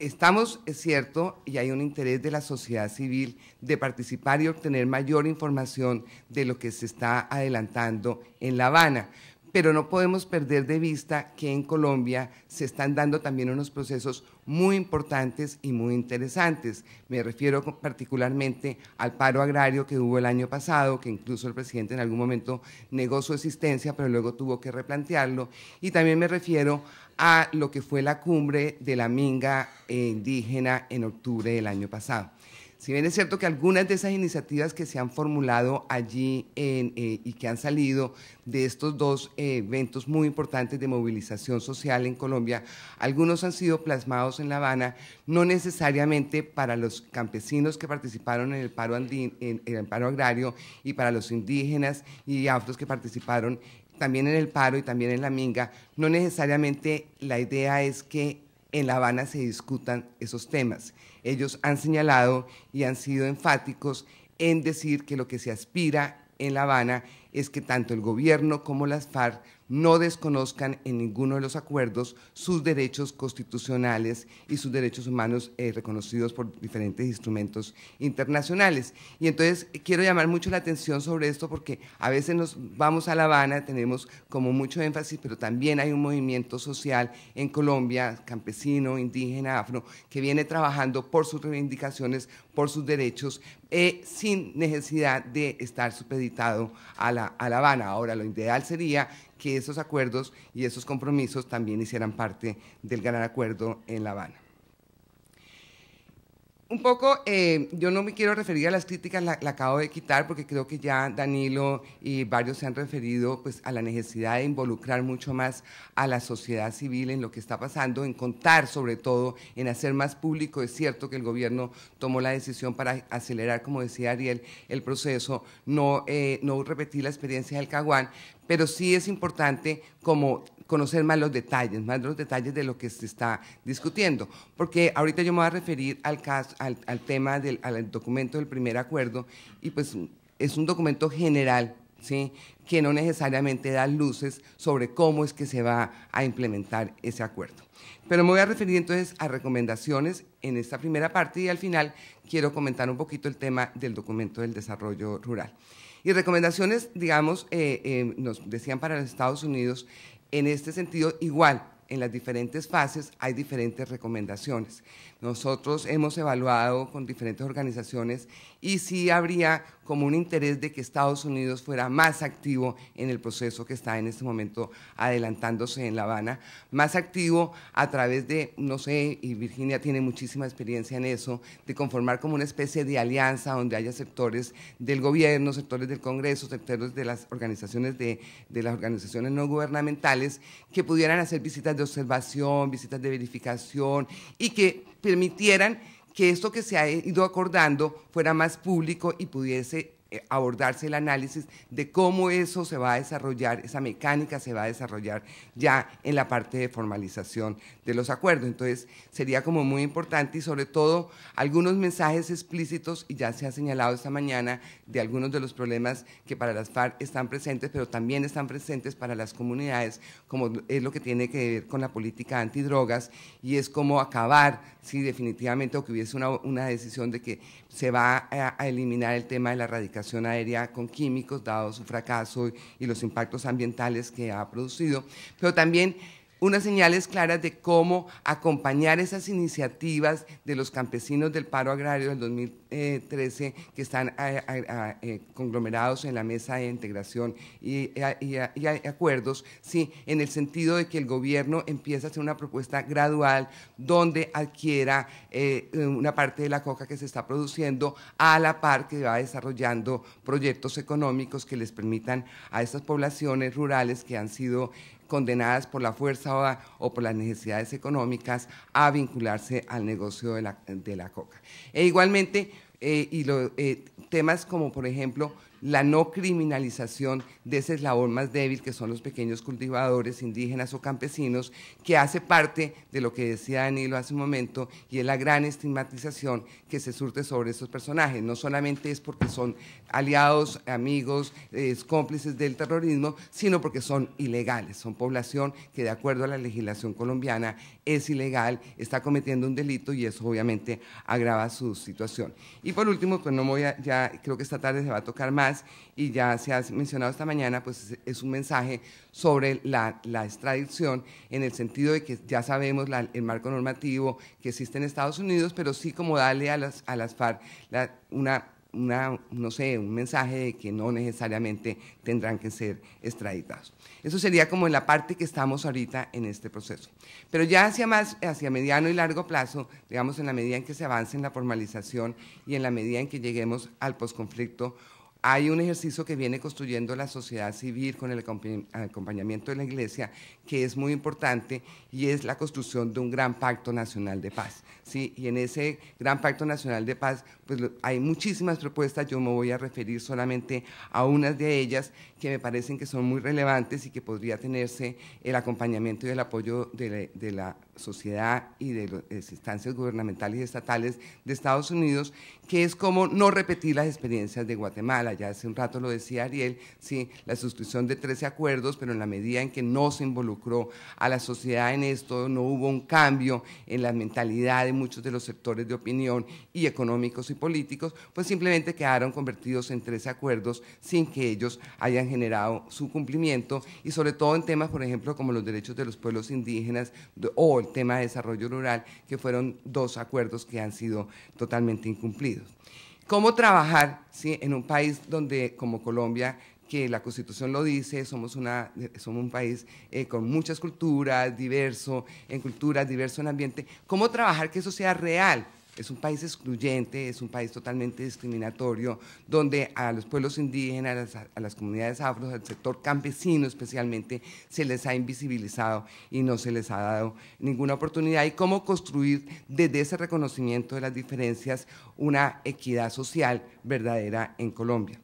Estamos, es cierto, y hay un interés de la sociedad civil de participar y obtener mayor información de lo que se está adelantando en La Habana, pero no podemos perder de vista que en Colombia se están dando también unos procesos muy importantes y muy interesantes. Me refiero particularmente al paro agrario que hubo el año pasado, que incluso el presidente en algún momento negó su existencia, pero luego tuvo que replantearlo. Y también me refiero a lo que fue la cumbre de la Minga eh, indígena en octubre del año pasado. Si bien es cierto que algunas de esas iniciativas que se han formulado allí eh, y que han salido de estos dos eh, eventos muy importantes de movilización social en Colombia, algunos han sido plasmados en La Habana, no necesariamente para los campesinos que participaron en el paro, agrario y para los indígenas y autos que participaron también en el paro y también en la minga, no necesariamente la idea es que en La Habana se discutan esos temas. Ellos han señalado y han sido enfáticos en decir que lo que se aspira en La Habana es que tanto el gobierno como las FARC no desconozcan en ninguno de los acuerdos sus derechos constitucionales y sus derechos humanos eh, reconocidos por diferentes instrumentos internacionales. Y entonces quiero llamar mucho la atención sobre esto porque a veces nos vamos a La Habana, tenemos como mucho énfasis, pero también hay un movimiento social en Colombia, campesino, indígena, afro, que viene trabajando por sus reivindicaciones, por sus derechos, eh, sin necesidad de estar supeditado a La, a la Habana. Ahora, lo ideal sería que esos acuerdos y esos compromisos también hicieran parte del gran acuerdo en La Habana un poco, eh, yo no me quiero referir a las críticas, la, acabo de quitar porque creo que ya Danilo y varios se han referido pues, a la necesidad de involucrar mucho más a la sociedad civil en lo que está pasando, en contar sobre todo, en hacer más público. Es cierto que el gobierno tomó la decisión para acelerar, como decía Ariel, el proceso, no, eh, no repetir la experiencia del Caguán, pero sí es importante como conocer más los detalles, más los detalles de lo que se está discutiendo. Porque ahorita yo me voy a referir al, caso, al, tema del documento del primer acuerdo y pues es un documento general ¿Sí? que no necesariamente da luces sobre cómo es que se va a implementar ese acuerdo. Pero me voy a referir entonces a recomendaciones en esta primera parte y al final quiero comentar un poquito el tema del documento del desarrollo rural. Y recomendaciones, digamos, eh, eh, nos decían para los Estados Unidos en este sentido, igual, en las diferentes fases hay diferentes recomendaciones. Nosotros hemos evaluado con diferentes organizaciones y sí habría como un interés de que Estados Unidos fuera más activo en el proceso que está en este momento adelantándose en La Habana, más activo a través de, no sé, y Virginia tiene muchísima experiencia en eso, de conformar como una especie de alianza donde haya sectores del gobierno, sectores del Congreso, sectores de las organizaciones de, de las organizaciones no gubernamentales que pudieran hacer visitas de observación, visitas de verificación y que permitieran que esto que se ha ido acordando fuera más público y pudiese eh, abordarse el análisis de cómo eso se va a desarrollar, esa mecánica se va a desarrollar ya en la parte de formalización de los acuerdos. Entonces, sería como muy importante y sobre todo algunos mensajes explícitos, y ya se ha señalado esta mañana, de algunos de los problemas que para las FARC están presentes, pero también están presentes para las comunidades, como es lo que tiene que ver con la política antidrogas, y es como acabar, si definitivamente o que hubiese una, una decisión de que se va a, eliminar el tema de la erradicación aérea con químicos, dado su fracaso y los impactos ambientales que ha producido, pero también unas señales claras de cómo acompañar esas iniciativas de los campesinos del paro agrario del 2000 13 que están eh, conglomerados en la mesa de integración y, acuerdos, sí, en el sentido de que el gobierno empieza a hacer una propuesta gradual donde adquiera eh, una parte de la coca que se está produciendo a la par que va desarrollando proyectos económicos que les permitan a estas poblaciones rurales que han sido condenadas por la fuerza o, por las necesidades económicas a vincularse al negocio de la, de la coca. E igualmente, eh, y los eh, temas como, por ejemplo, la no criminalización de ese eslabón más débil que son los pequeños cultivadores indígenas o campesinos, que hace parte de lo que decía Danilo hace un momento y es la gran estigmatización que se surte sobre estos personajes. No solamente es porque son aliados, amigos, cómplices del terrorismo, sino porque son ilegales, son población que de acuerdo a la legislación colombiana es ilegal, está cometiendo un delito y eso obviamente agrava su situación. Y por último, pues no voy a, ya creo que esta tarde se va a tocar más y ya se ha mencionado esta mañana, pues es un mensaje sobre la, extradición en el sentido de que ya sabemos el marco normativo que existe en Estados Unidos, pero sí como darle a las, FARC una, no sé, un mensaje de que no necesariamente tendrán que ser extraditados. Eso sería como en la parte que estamos ahorita en este proceso. Pero ya hacia más, hacia mediano y largo plazo, digamos en la medida en que se avance en la formalización y en la medida en que lleguemos al posconflicto, hay un ejercicio que viene construyendo la sociedad civil con el acompañamiento de la Iglesia que es muy importante y es la construcción de un gran pacto nacional de paz. ¿sí? Y en ese gran pacto nacional de paz pues, hay muchísimas propuestas, yo me voy a referir solamente a unas de ellas que me parecen que son muy relevantes y que podría tenerse el acompañamiento y el apoyo de la, de la sociedad y de las eh, instancias gubernamentales y estatales de Estados Unidos, que es como no repetir las experiencias de Guatemala. Ya hace un rato lo decía Ariel, sí, la suscripción de 13 acuerdos, pero en la medida en que no se involucró a la sociedad en esto, no hubo un cambio en la mentalidad de muchos de los sectores de opinión y económicos y políticos, pues simplemente quedaron convertidos en 13 acuerdos sin que ellos hayan generado su cumplimiento y sobre todo en temas, por ejemplo, como los derechos de los pueblos indígenas o el tema de desarrollo rural, que fueron dos acuerdos que han sido totalmente incumplidos. ¿Cómo trabajar si en un país donde, como Colombia, que la Constitución lo dice, somos, una, somos un país eh, con muchas culturas, diverso en culturas, diverso en ambiente, cómo trabajar que eso sea real es un país excluyente, es un país totalmente discriminatorio, donde a los pueblos indígenas, a las, comunidades afro, al sector campesino especialmente, se les ha invisibilizado y no se les ha dado ninguna oportunidad. Y cómo construir desde ese reconocimiento de las diferencias una equidad social verdadera en Colombia.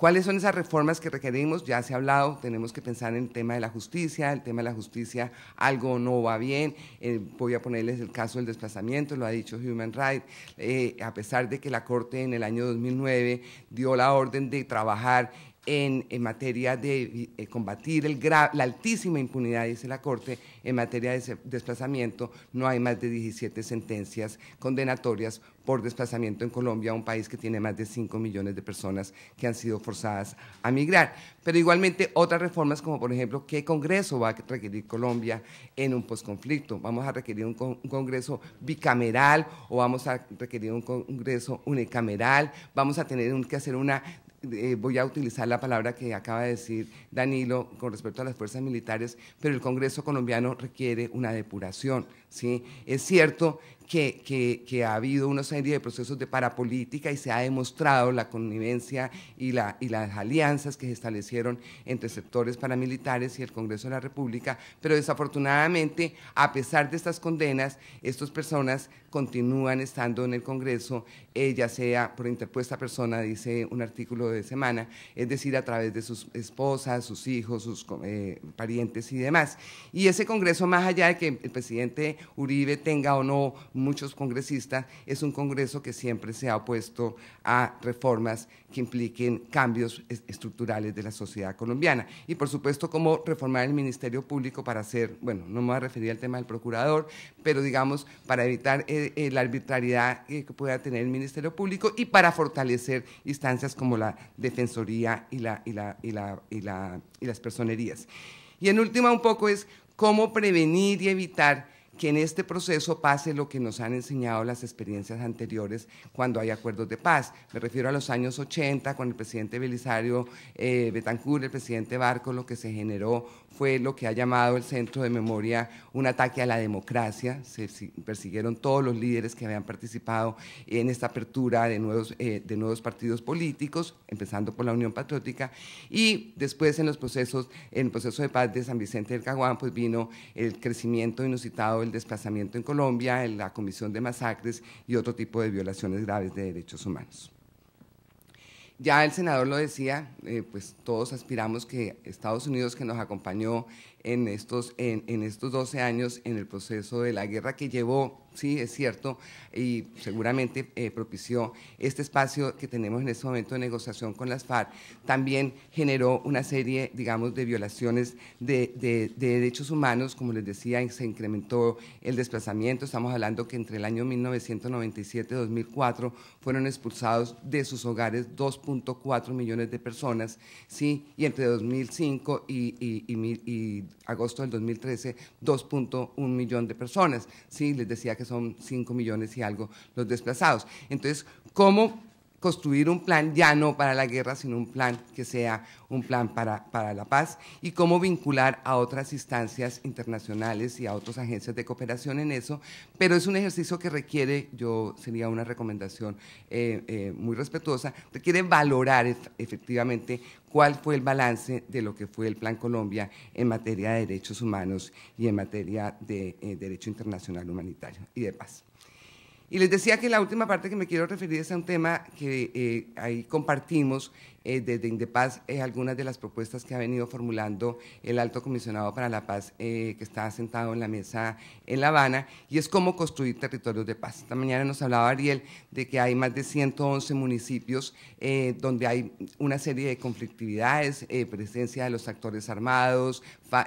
¿Cuáles son esas reformas que requerimos? Ya se ha hablado, tenemos que pensar en el tema de la justicia, el tema de la justicia, algo no va bien, eh, voy a ponerles el caso del desplazamiento, lo ha dicho Human Rights, eh, a pesar de que la Corte en el año 2009 dio la orden de trabajar en, materia de eh, combatir la altísima impunidad, dice la Corte, en materia de desplazamiento. No hay más de 17 sentencias condenatorias por desplazamiento en Colombia, un país que tiene más de 5 millones de personas que han sido forzadas a migrar. Pero igualmente otras reformas como por ejemplo, ¿qué Congreso va a requerir Colombia en un posconflicto? ¿Vamos a requerir un, Congreso bicameral o vamos a requerir un Congreso unicameral? ¿Vamos a tener que hacer una eh, voy a utilizar la palabra que acaba de decir Danilo con respecto a las fuerzas militares, pero el Congreso colombiano requiere una depuración. ¿sí? Es cierto que, ha habido una serie de procesos de parapolítica y se ha demostrado la connivencia y, la, y las alianzas que se establecieron entre sectores paramilitares y el Congreso de la República, pero desafortunadamente, a pesar de estas condenas, estas personas continúan estando en el Congreso, eh, ya sea por interpuesta persona, dice un artículo de semana, es decir, a través de sus esposas, sus hijos, sus eh, parientes y demás. Y ese Congreso, más allá de que el presidente Uribe tenga o no muchos congresistas, es un Congreso que siempre se ha opuesto a reformas que impliquen cambios estructurales de la sociedad colombiana. Y por supuesto, cómo reformar el Ministerio Público para hacer, bueno, no me voy a referir al tema del procurador, pero digamos, para evitar eh, eh, la arbitrariedad que pueda tener el Ministerio Público y para fortalecer instancias como la Defensoría la, y, y las personerías. Y en última un poco es cómo prevenir y evitar que en este proceso pase lo que nos han enseñado las experiencias anteriores cuando hay acuerdos de paz. Me refiero a los años 80, con el presidente Belisario eh, Betancourt, el presidente Barco, lo que se generó fue lo que ha llamado el Centro de Memoria un ataque a la democracia. Se persiguieron todos los líderes que habían participado en esta apertura eh, de nuevos, partidos políticos, empezando por la Unión Patriótica. Y después en los procesos, en el proceso de paz de San Vicente del Caguán, pues vino el crecimiento inusitado del desplazamiento en Colombia, la comisión de masacres y otro tipo de violaciones graves de derechos humanos. Ya el senador lo decía, eh, pues todos aspiramos que Estados Unidos, que nos acompañó en estos, en, estos 12 años en el proceso de la guerra que llevó, sí, es cierto, y seguramente eh, propició este espacio que tenemos en este momento de negociación con las FARC, también generó una serie, digamos, de violaciones de, derechos humanos, como les decía, se incrementó el desplazamiento, estamos hablando que entre el año 1997 y 2004 fueron expulsados de sus hogares 2.4 millones de personas, sí, y entre 2005 y, y, y agosto del 2013 2.1 millón de personas. Sí, les decía que son 5 millones y algo los desplazados. Entonces, ¿cómo construir un plan ya no para la guerra, sino un plan que sea un plan para, para la paz y cómo vincular a otras instancias internacionales y a otras agencias de cooperación en eso, pero es un ejercicio que requiere, yo sería una recomendación eh, eh, muy respetuosa, requiere valorar efectivamente cuál fue el balance de lo que fue el Plan Colombia en materia de derechos humanos y en materia de eh, derecho internacional humanitario y de paz. Y les decía que la última parte que me quiero referir es a un tema que eh, ahí compartimos eh, desde Indepaz es eh, algunas de las propuestas que ha venido formulando el alto comisionado para la paz eh, que está sentado en la mesa en La Habana y es cómo construir territorios de paz. Esta mañana nos hablaba Ariel de que hay más de 111 municipios eh, donde hay una serie de conflictividades, presencia de los actores armados,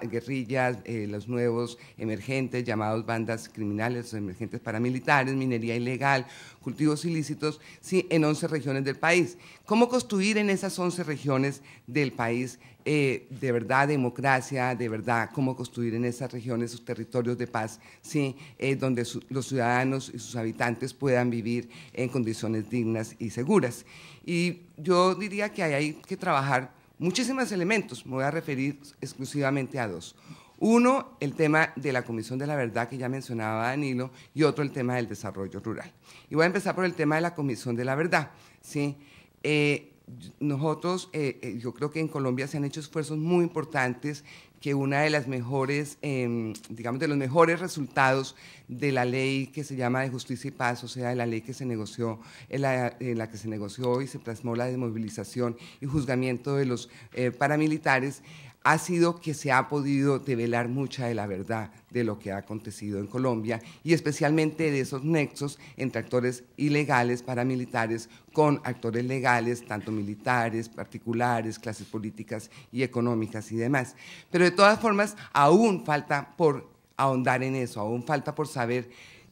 guerrillas, los nuevos emergentes llamados bandas criminales, emergentes paramilitares, minería ilegal, cultivos ilícitos, sí, en 11 regiones del país. ¿Cómo construir en esas 11 regiones del país, eh, de verdad democracia, de verdad cómo construir en esas regiones sus territorios de paz, ¿sí? Eh, donde los ciudadanos y sus habitantes puedan vivir en condiciones dignas y seguras. Y yo diría que hay, hay que trabajar muchísimos elementos, me voy a referir exclusivamente a dos. Uno, el tema de la Comisión de la Verdad que ya mencionaba Danilo, y otro, el tema del desarrollo rural. Y voy a empezar por el tema de la Comisión de la Verdad. ¿sí? Eh, nosotros, eh, eh, yo creo que en Colombia se han hecho esfuerzos muy importantes que una de las mejores, em, digamos, de los mejores resultados de la ley que se llama de justicia y paz, o sea, de la ley que se negoció, en la, que se negoció y se plasmó la desmovilización y juzgamiento de los eh, paramilitares, ha sido que se ha podido develar mucha de la verdad de lo que ha acontecido en Colombia y especialmente de esos nexos entre actores ilegales, paramilitares, con actores legales, tanto militares, particulares, clases políticas y económicas y demás. Pero de todas formas, aún falta por ahondar en eso, aún falta por saber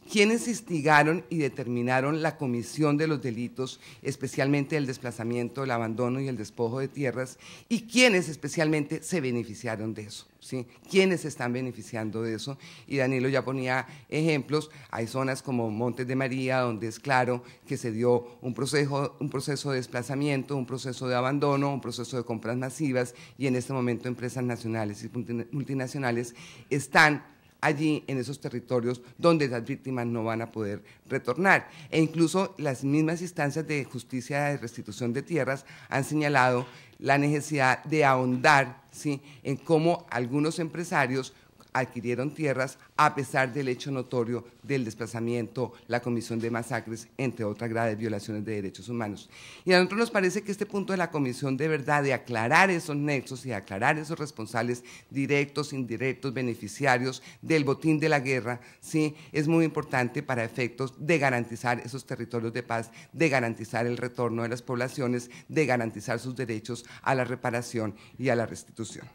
¿Quiénes instigaron y determinaron la comisión de los delitos, especialmente el desplazamiento, el abandono y el despojo de tierras, y quienes especialmente se beneficiaron de eso. ¿sí? ¿Quiénes están beneficiando de eso? Y Danilo ya ponía ejemplos. Hay zonas como Montes de María, donde es claro que se dio un proceso, un proceso de desplazamiento, un proceso de abandono, un proceso de compras masivas, y en este momento empresas nacionales y multinacionales están allí en esos territorios donde las víctimas no van a poder retornar. E incluso las mismas instancias de justicia de restitución de tierras han señalado la necesidad de ahondar ¿sí? en cómo algunos empresarios adquirieron tierras a pesar del hecho notorio del desplazamiento, la comisión de masacres, entre otras graves violaciones de derechos humanos. Y a nosotros nos parece que este punto de la comisión de verdad, de aclarar esos nexos y aclarar esos responsables directos, indirectos, beneficiarios del botín de la guerra, sí, es muy importante para efectos de garantizar esos territorios de paz, de garantizar el retorno de las poblaciones, de garantizar sus derechos a la reparación y a la restitución.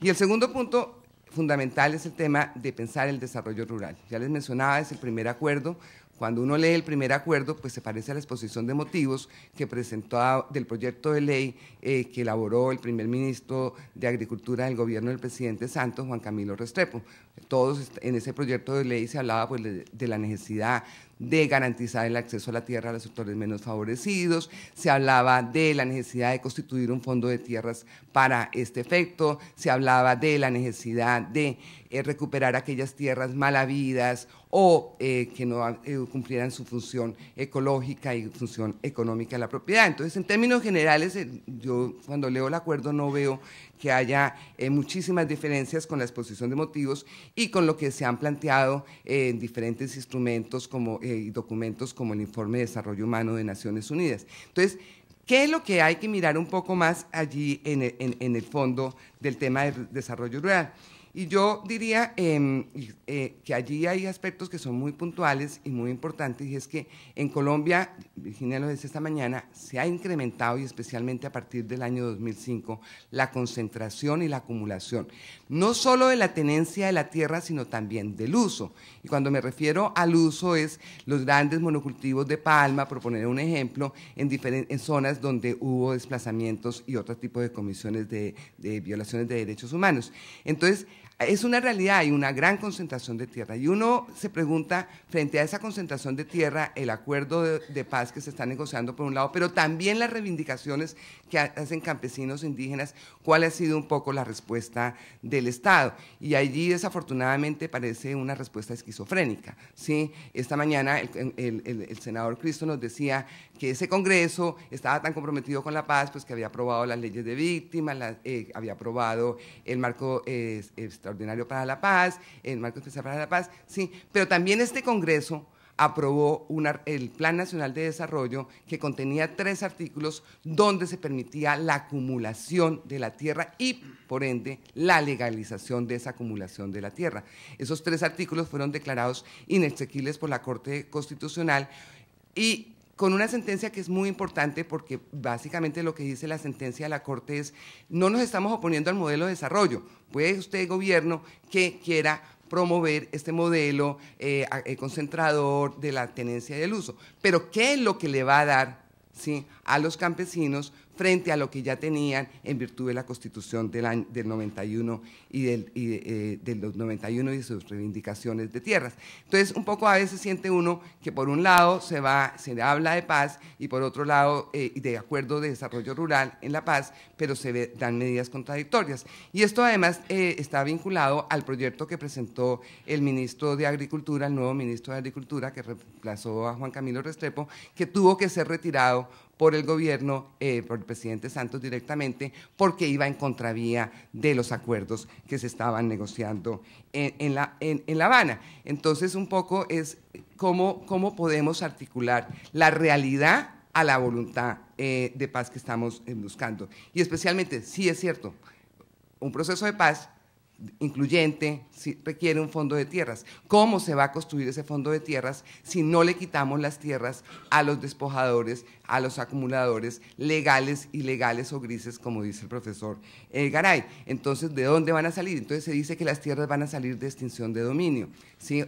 Y el segundo punto fundamental es el tema de pensar el desarrollo rural. Ya les mencionaba, es el primer acuerdo cuando uno lee el primer acuerdo, pues se parece a la exposición de motivos que presentó del proyecto de ley eh, que elaboró el primer ministro de Agricultura del gobierno del presidente Santos, Juan Camilo Restrepo. Todos en ese proyecto de ley se hablaba pues, de la necesidad de garantizar el acceso a la tierra a los sectores menos favorecidos, se hablaba de la necesidad de constituir un fondo de tierras para este efecto, se hablaba de la necesidad de eh, recuperar aquellas tierras mal habidas o eh, que no eh, cumplieran su función ecológica y función económica de la propiedad. Entonces, en términos generales, eh, yo cuando leo el acuerdo no veo que haya muchísimas diferencias con la exposición de motivos y con lo que se han planteado en diferentes instrumentos como, y documentos como el Informe de Desarrollo Humano de Naciones Unidas. Entonces, ¿Qué es lo que hay que mirar un poco más allí en el, en el fondo del tema del desarrollo rural? Y yo diría em, eh, que allí hay aspectos que son muy puntuales y muy importantes, y es que en Colombia, Virginia lo dice esta mañana, se ha incrementado, y especialmente a partir del año 2005, la concentración y la acumulación, no solo de la tenencia de la tierra, sino también del uso. Y cuando me refiero al uso es los grandes monocultivos de palma, por poner un ejemplo, en, diferentes zonas donde hubo desplazamientos y otro tipo de comisiones de, de violaciones de derechos humanos. Entonces, es una realidad, hay una gran concentración de tierra. Y uno se pregunta, frente a esa concentración de tierra, el acuerdo de, paz que se está negociando por un lado, pero también las reivindicaciones que hacen campesinos indígenas, cuál ha sido un poco la respuesta del Estado. Y allí, desafortunadamente, parece una respuesta esquizofrénica. ¿sí? Esta mañana el, senador Cristo nos decía que ese Congreso estaba tan comprometido con la paz, pues que había aprobado las leyes de víctimas, eh, había aprobado el marco eh, Ordinario para la Paz, el Marco Especial para la Paz, sí, pero también este Congreso aprobó el Plan Nacional de Desarrollo que contenía tres artículos donde se permitía la acumulación de la tierra y, por ende, la legalización de esa acumulación de la tierra. Esos tres artículos fueron declarados inexequibles por la Corte Constitucional y con una sentencia que es muy importante porque básicamente lo que dice la sentencia de la Corte es no nos estamos oponiendo al modelo de desarrollo, puede usted, gobierno, que quiera promover este modelo eh, eh, concentrador de la tenencia y del uso. Pero ¿qué es lo que le va a dar a los campesinos frente a lo que ya tenían en virtud de la Constitución del, año, del 91 y, del, y eh, de, 91 y sus reivindicaciones de tierras. Entonces, un poco a veces siente uno que por un lado se, va, se habla de paz y por otro lado eh, de acuerdo de desarrollo rural en la paz, pero se dan medidas contradictorias. Y esto además eh, está vinculado al proyecto que presentó el ministro de Agricultura, el nuevo ministro de Agricultura que reemplazó a Juan Camilo Restrepo, que tuvo que ser retirado por el gobierno, eh, por el presidente Santos directamente, porque iba en contravía de los acuerdos que se estaban negociando en, la, Habana. Entonces, un poco es cómo, podemos articular la realidad a la voluntad eh, de paz que estamos eh, buscando. Y especialmente, sí es cierto, un proceso de paz incluyente, requiere un fondo de tierras. ¿Cómo se va a construir ese fondo de tierras si no le quitamos las tierras a los despojadores, a los acumuladores legales, ilegales o grises, como dice el profesor eh, Garay. Entonces, ¿de dónde van a salir? Entonces se dice que las tierras van a salir de extinción de dominio,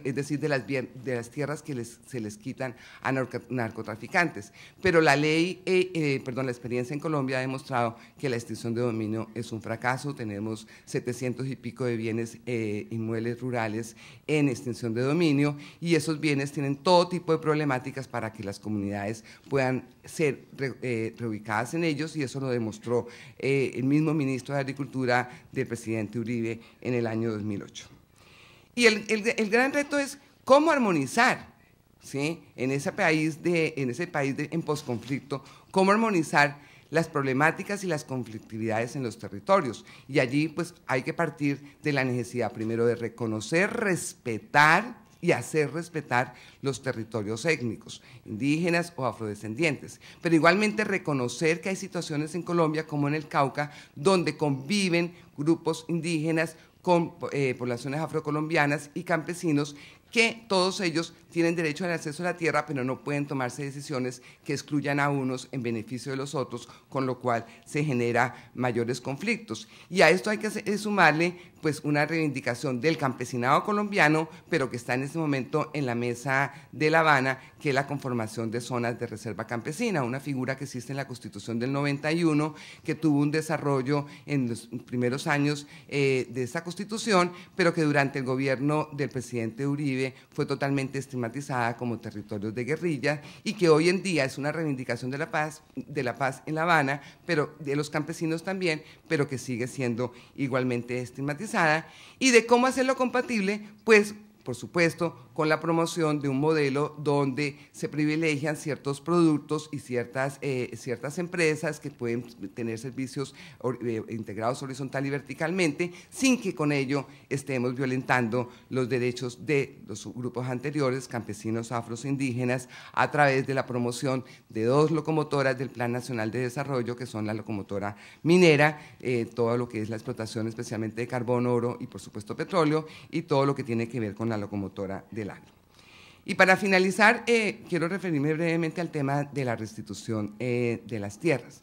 es decir, de las, de las tierras que se les quitan a narcotraficantes. Pero la ley, eh, eh, perdón, la experiencia en Colombia ha demostrado que la extinción de dominio es un fracaso. Tenemos 700 y pico de bienes inmuebles rurales en extinción de dominio y esos bienes tienen todo tipo de problemáticas para que las comunidades puedan ser eh, reubicadas en ellos y eso lo demostró eh, el mismo ministro de Agricultura del presidente Uribe en el año 2008. Y el, gran reto es cómo armonizar ¿sí? en ese país, de, en, ese país en posconflicto, cómo armonizar las problemáticas y las conflictividades en los territorios. Y allí pues hay que partir de la necesidad primero de reconocer, respetar, y hacer respetar los territorios étnicos, indígenas o afrodescendientes. Pero igualmente reconocer que hay situaciones en Colombia, como en el Cauca, donde conviven grupos indígenas con eh, poblaciones afrocolombianas y campesinos que todos ellos tienen derecho al acceso a la tierra, pero no pueden tomarse decisiones que excluyan a unos en beneficio de los otros, con lo cual se genera mayores conflictos. Y a esto hay que sumarle pues una reivindicación del campesinado colombiano, pero que está en este momento en la mesa de La Habana, que es la conformación de zonas de reserva campesina, una figura que existe en la Constitución del 91, que tuvo un desarrollo en los primeros años eh, de esta Constitución, pero que durante el gobierno del presidente Uribe fue totalmente estigmatizada como territorio de guerrilla y que hoy en día es una reivindicación de la paz, de la paz en La Habana, pero de los campesinos también, pero que sigue siendo igualmente estigmatizada y de cómo hacerlo compatible pues por supuesto, con la promoción de un modelo donde se privilegian ciertos productos y ciertas, eh, ciertas empresas que pueden tener servicios eh, integrados horizontal y verticalmente, sin que con ello estemos violentando los derechos de los grupos anteriores, campesinos, afros, indígenas, a través de la promoción de dos locomotoras del Plan Nacional de Desarrollo, que son la locomotora minera, eh, todo lo que es la explotación especialmente de carbón, oro y por supuesto petróleo, y todo lo que tiene que ver con la locomotora del año. Y para finalizar, eh, quiero referirme brevemente al tema de la restitución eh, de las tierras.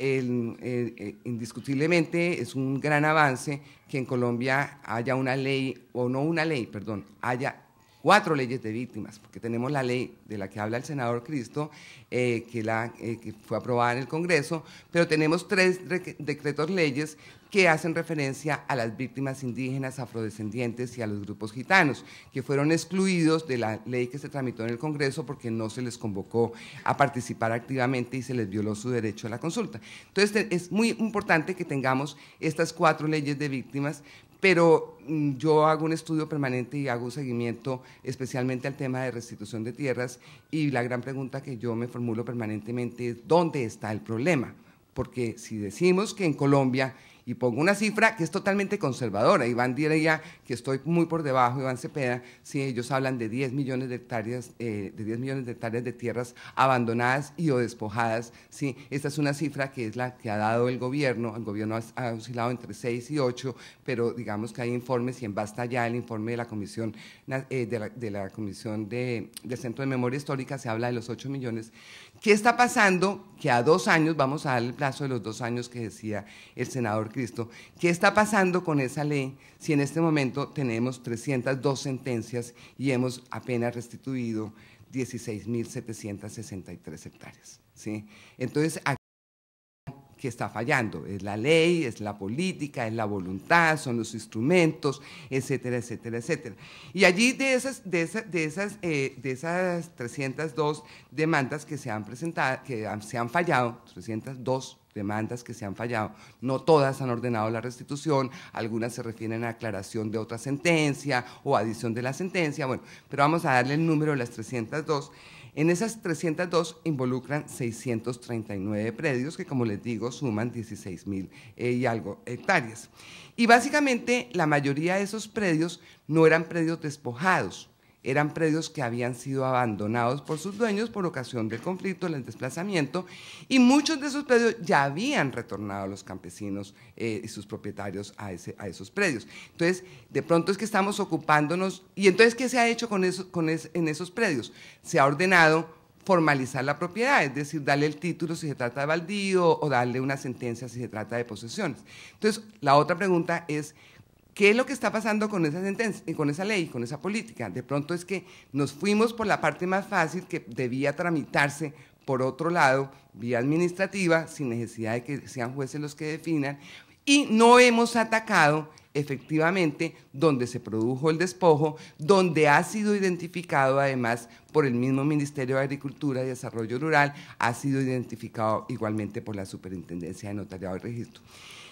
Eh, indiscutiblemente es un gran avance que en Colombia haya una ley, o no una ley, perdón, haya cuatro leyes de víctimas, porque tenemos la ley de la que habla el senador Cristo, eh, que, la, eh, que fue aprobada en el Congreso, pero tenemos tres decretos leyes que hacen referencia a las víctimas indígenas, afrodescendientes y a los grupos gitanos, que fueron excluidos de la ley que se tramitó en el Congreso porque no se les convocó a participar activamente y se les violó su derecho a la consulta. Entonces es muy importante que tengamos estas cuatro leyes de víctimas, pero mm, yo hago un estudio permanente y hago un seguimiento especialmente al tema de restitución de tierras y la gran pregunta que yo me formulo permanentemente es ¿dónde está el problema? Porque si decimos que en Colombia y pongo una cifra que es totalmente conservadora. Iván diría que estoy muy por debajo, Iván Cepeda, si ellos hablan de 10 millones de hectáreas, eh, de 10 millones de hectáreas de tierras abandonadas y o despojadas. si Esta es una cifra que es la que ha dado el gobierno. El gobierno ha, oscilado entre 6 y 8, pero digamos que hay informes y en basta ya el informe de la Comisión eh, de, la, Comisión de, del Centro de Memoria Histórica se habla de los 8 millones. ¿Qué está pasando? Que a dos años, vamos a dar el plazo de los dos años que decía el senador Cristo, ¿qué está pasando con esa ley si en este momento tenemos 302 sentencias y hemos apenas restituido 16.763 hectáreas? ¿sí? Entonces, que está fallando. Es la ley, es la política, es la voluntad, son los instrumentos, etcétera, etcétera, etcétera. Y allí de esas, de esas, de esas, 302 eh, demandas que se han presentado, que se han fallado, 302 demandas que se han fallado. No todas han ordenado la restitución, algunas se refieren a aclaración de otra sentencia o adición de la sentencia, bueno, pero vamos a darle el número de las 302. En esas 302 involucran 639 predios que, como les digo, suman 16 mil eh, y algo hectáreas. Y básicamente la mayoría de esos predios no eran predios despojados, eran predios que habían sido abandonados por sus dueños por ocasión del conflicto, el desplazamiento, y muchos de esos predios ya habían retornado a los campesinos eh, y sus propietarios a, a, esos predios. Entonces, de pronto es que estamos ocupándonos, y entonces, ¿qué se ha hecho con con en esos predios? Se ha ordenado formalizar la propiedad, es decir, darle el título si se trata de baldío o darle una sentencia si se trata de posesiones. Entonces, la otra pregunta es, ¿Qué es lo que está pasando con esa sentencia, eh, con esa ley, con esa política? De pronto es que nos fuimos por la parte más fácil que debía tramitarse por otro lado, vía administrativa, sin necesidad de que sean jueces los que definan, y no hemos atacado efectivamente donde se produjo el despojo, donde ha sido identificado además por el mismo Ministerio de Agricultura y Desarrollo Rural, ha sido identificado igualmente por la Superintendencia de Notariado y Registro.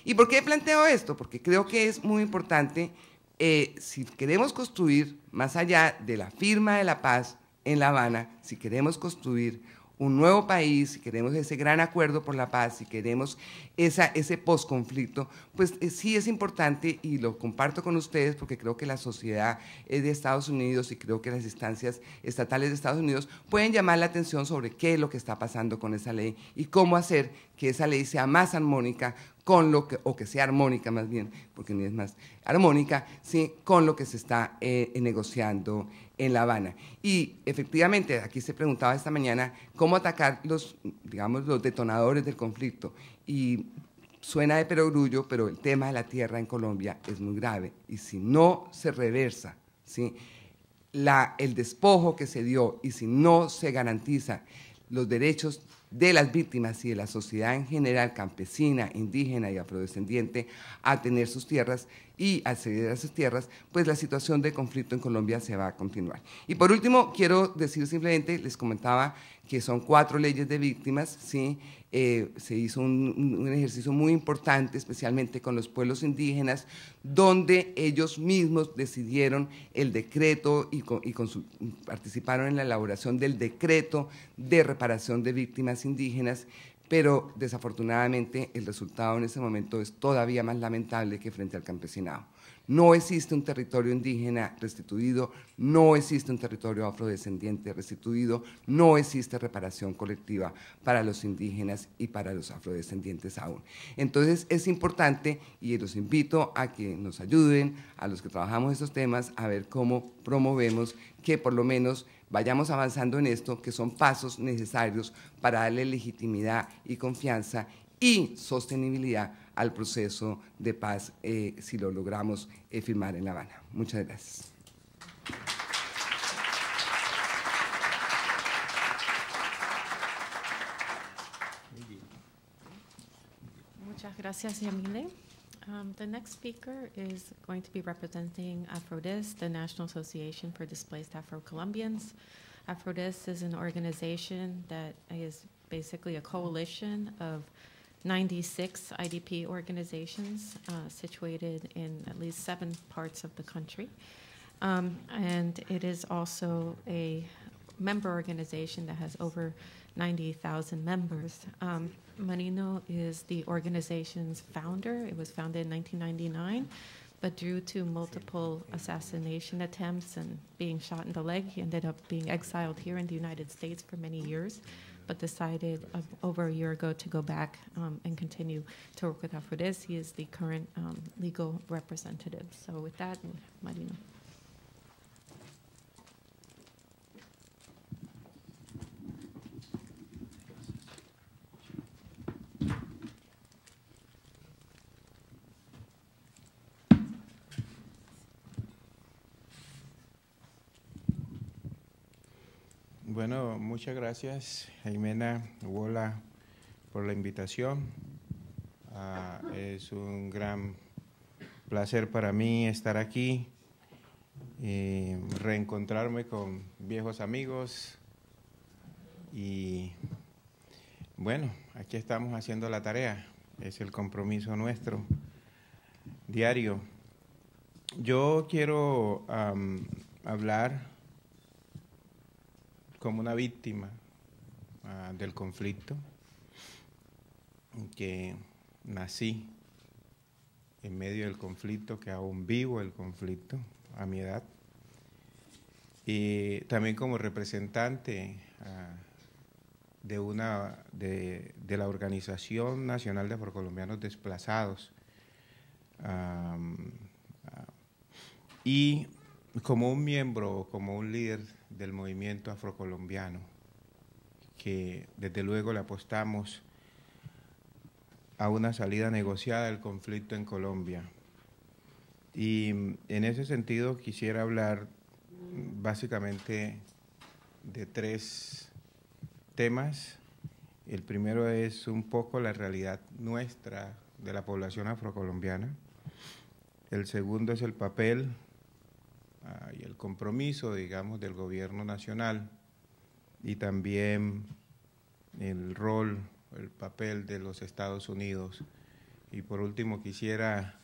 ¿Y por qué planteo esto? Porque creo que es muy importante, eh, si queremos construir, más allá de la firma de la paz en La Habana, si queremos construir un nuevo país, si queremos ese gran acuerdo por la paz, si queremos esa, ese posconflicto, pues eh, sí es importante y lo comparto con ustedes porque creo que la sociedad eh, de Estados Unidos y creo que las instancias estatales de Estados Unidos pueden llamar la atención sobre qué es lo que está pasando con esa ley y cómo hacer que esa ley sea más armónica con lo que, o que sea armónica más bien, porque ni es más armónica, ¿sí? con lo que se está eh, negociando en La Habana. Y efectivamente, aquí se preguntaba esta mañana cómo atacar los, digamos, los detonadores del conflicto. Y suena de perogrullo, pero el tema de la tierra en Colombia es muy grave. Y si no se reversa, ¿sí? La, el despojo que se dio y si no se garantiza los derechos de las víctimas y de la sociedad en general campesina, indígena y afrodescendiente a tener sus tierras y acceder a sus tierras, pues la situación de conflicto en Colombia se va a continuar. Y por último, quiero decir simplemente, les comentaba que son cuatro leyes de víctimas, ¿sí? Eh, se hizo un, ejercicio muy importante, especialmente con los pueblos indígenas, donde ellos mismos decidieron el decreto y, participaron en la elaboración del decreto de reparación de víctimas indígenas, pero desafortunadamente el resultado en ese momento es todavía más lamentable que frente al campesinado. No existe un territorio indígena restituido, no existe un territorio afrodescendiente restituido, no existe reparación colectiva para los indígenas y para los afrodescendientes aún. Entonces es importante y los invito a que nos ayuden, a los que trabajamos estos temas, a ver cómo promovemos que por lo menos vayamos avanzando en esto, que son pasos necesarios para darle legitimidad y confianza y sostenibilidad al proceso de paz eh, si lo logramos eh, firmar en La Habana. Muchas gracias. Muchas gracias, Um, the next speaker is going to be representing AfroDIS, the National Association for Displaced Afro-Colombians. AfroDIS is an organization that is basically a coalition of 96 IDP organizations uh, situated in at least seven parts of the country. Um, and it is also a member organization that has over 90,000 members. Um, Marino is the organization's founder. It was founded in 1999, but due to multiple assassination attempts and being shot in the leg, he ended up being exiled here in the United States for many years, but decided uh, over a year ago to go back um, and continue to work with Afrodes. He is the current um, legal representative. So with that, Marino. Bueno, muchas gracias, Jimena hola por la invitación. Ah, es un gran placer para mí estar aquí y reencontrarme con viejos amigos. Y bueno, aquí estamos haciendo la tarea, es el compromiso nuestro diario. Yo quiero hablar como una víctima ah, del conflicto, que nací en medio del conflicto, que aún vivo el conflicto a mi edad, y también como representante ah, de, una, de, la Organización Nacional de Afrocolombianos Desplazados. Ah, y como un miembro, como un líder del movimiento afrocolombiano, que desde luego le apostamos a una salida negociada del conflicto en Colombia. Y en ese sentido quisiera hablar básicamente de tres temas. El primero es un poco la realidad nuestra de la población afrocolombiana. El segundo es el papel Ah, y el compromiso, digamos, del gobierno nacional y también el rol, el papel de los Estados Unidos. Y por último, quisiera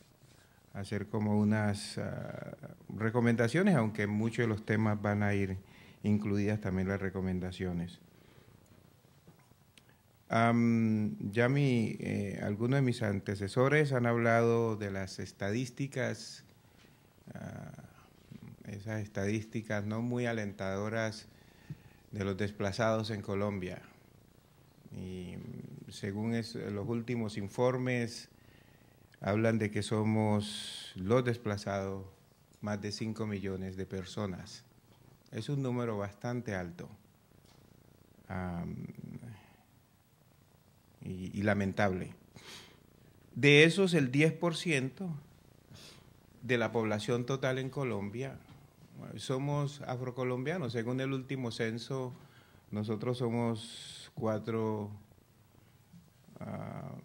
hacer como unas ah, recomendaciones, aunque muchos de los temas van a ir incluidas también las recomendaciones. ya mi, eh, algunos de mis antecesores han hablado de las estadísticas ah, esas estadísticas no muy alentadoras de los desplazados en Colombia. Y según es, los últimos informes, hablan de que somos los desplazados más de 5 millones de personas. Es un número bastante alto y, y lamentable. De esos, el 10% de la población total en Colombia somos afrocolombianos. Según el último censo, nosotros somos 4.2 ah,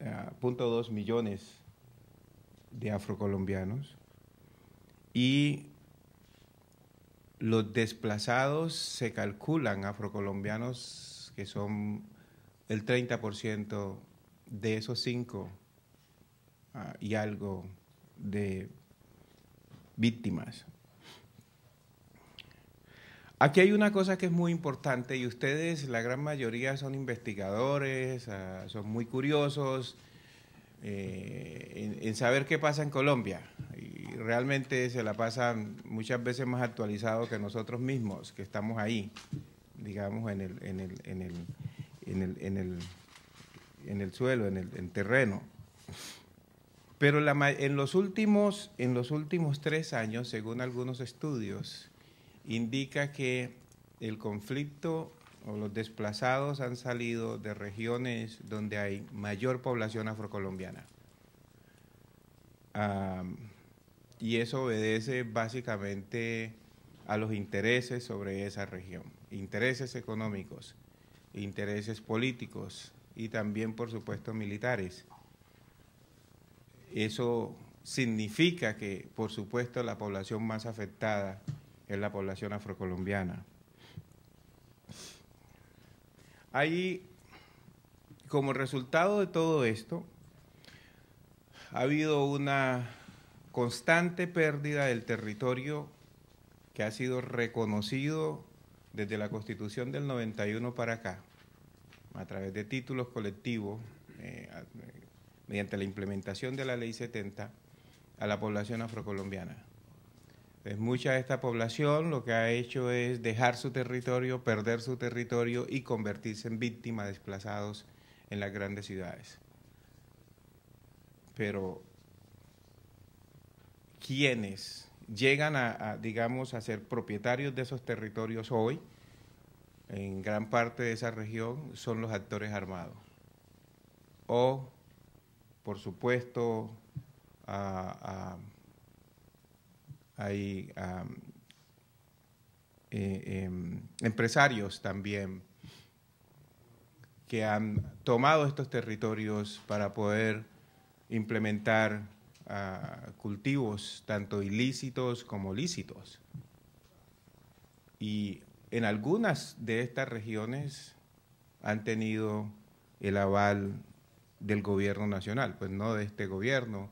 ah, millones de afrocolombianos y los desplazados se calculan afrocolombianos que son el 30% de esos 5 ah, y algo de víctimas. Aquí hay una cosa que es muy importante y ustedes, la gran mayoría, son investigadores, ah, son muy curiosos eh, en, saber qué pasa en Colombia. Y realmente se la pasan muchas veces más actualizado que nosotros mismos, que estamos ahí, digamos, en el, en el, en el, en el, suelo, en el en terreno. Pero en, los últimos, en los últimos tres años, según algunos estudios, indica que el conflicto o los desplazados han salido de regiones donde hay mayor población afrocolombiana. y eso obedece básicamente a los intereses sobre esa región, intereses económicos, intereses políticos y también, por supuesto, militares. Eso significa que, por supuesto, la población más afectada es la población afrocolombiana. Ahí, como resultado de todo esto, ha habido una constante pérdida del territorio que ha sido reconocido desde la Constitución del 91 para acá, a través de títulos colectivos, eh, mediante la implementación de la Ley 70 a la población afrocolombiana. Pues mucha de esta población lo que ha hecho es dejar su territorio, perder su territorio y convertirse en víctimas desplazados en las grandes ciudades. Pero quienes llegan a, a, digamos, a ser propietarios de esos territorios hoy, en gran parte de esa región, son los actores armados o por supuesto, hay eh, em, empresarios también que han tomado estos territorios para poder implementar ah, cultivos tanto ilícitos como lícitos. Y en algunas de estas regiones han tenido el aval del gobierno nacional, pues no de este gobierno,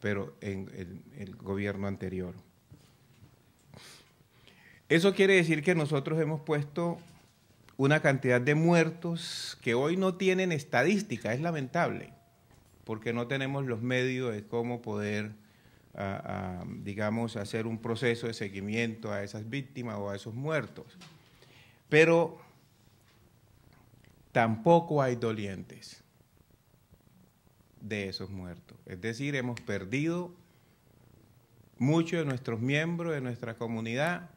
pero en, el gobierno anterior. Eso quiere decir que nosotros hemos puesto una cantidad de muertos que hoy no tienen estadística, es lamentable, porque no tenemos los medios de cómo poder, ah, ah, digamos, hacer un proceso de seguimiento a esas víctimas o a esos muertos. Pero tampoco hay dolientes de esos muertos. Es decir, hemos perdido muchos de nuestros miembros, de nuestra comunidad,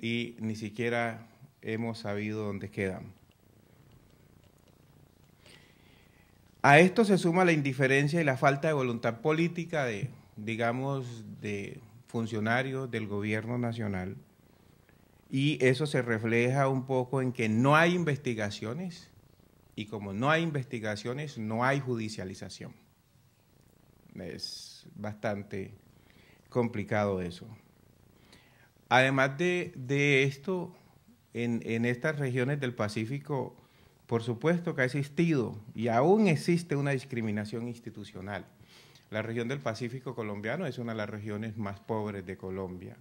y ni siquiera hemos sabido dónde quedan. A esto se suma la indiferencia y la falta de voluntad política de, digamos, de funcionarios del gobierno nacional. Y eso se refleja un poco en que no hay investigaciones y como no hay investigaciones, no hay judicialización. Es bastante complicado eso. Además de, esto, en, en, estas regiones del Pacífico, por supuesto que ha existido y aún existe una discriminación institucional. La región del Pacífico colombiano es una de las regiones más pobres de Colombia.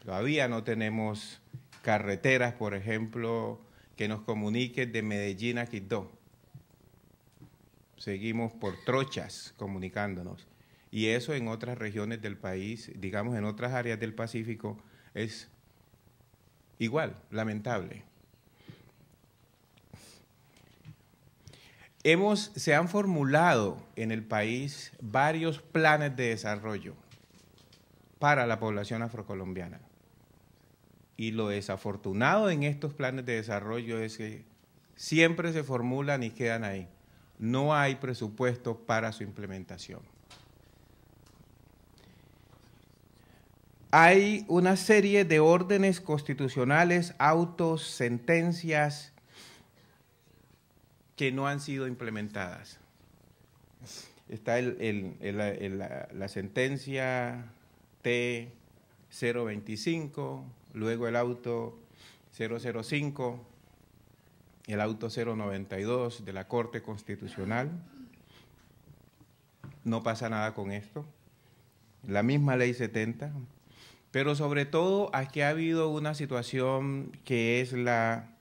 Todavía no tenemos carreteras, por ejemplo, que nos comunique de Medellín a Quito. Seguimos por trochas comunicándonos. Y eso en otras regiones del país, digamos en otras áreas del Pacífico, es igual, lamentable. Hemos, se han formulado en el país varios planes de desarrollo para la población afrocolombiana. Y lo desafortunado en estos planes de desarrollo es que siempre se formulan y quedan ahí. No hay presupuesto para su implementación. Hay una serie de órdenes constitucionales, autos, sentencias que no han sido implementadas. Está la, la sentencia T025, luego el auto 005, el auto 092 de la Corte Constitucional. No pasa nada con esto. La misma ley 70. Pero sobre todo aquí ha habido una situación que es la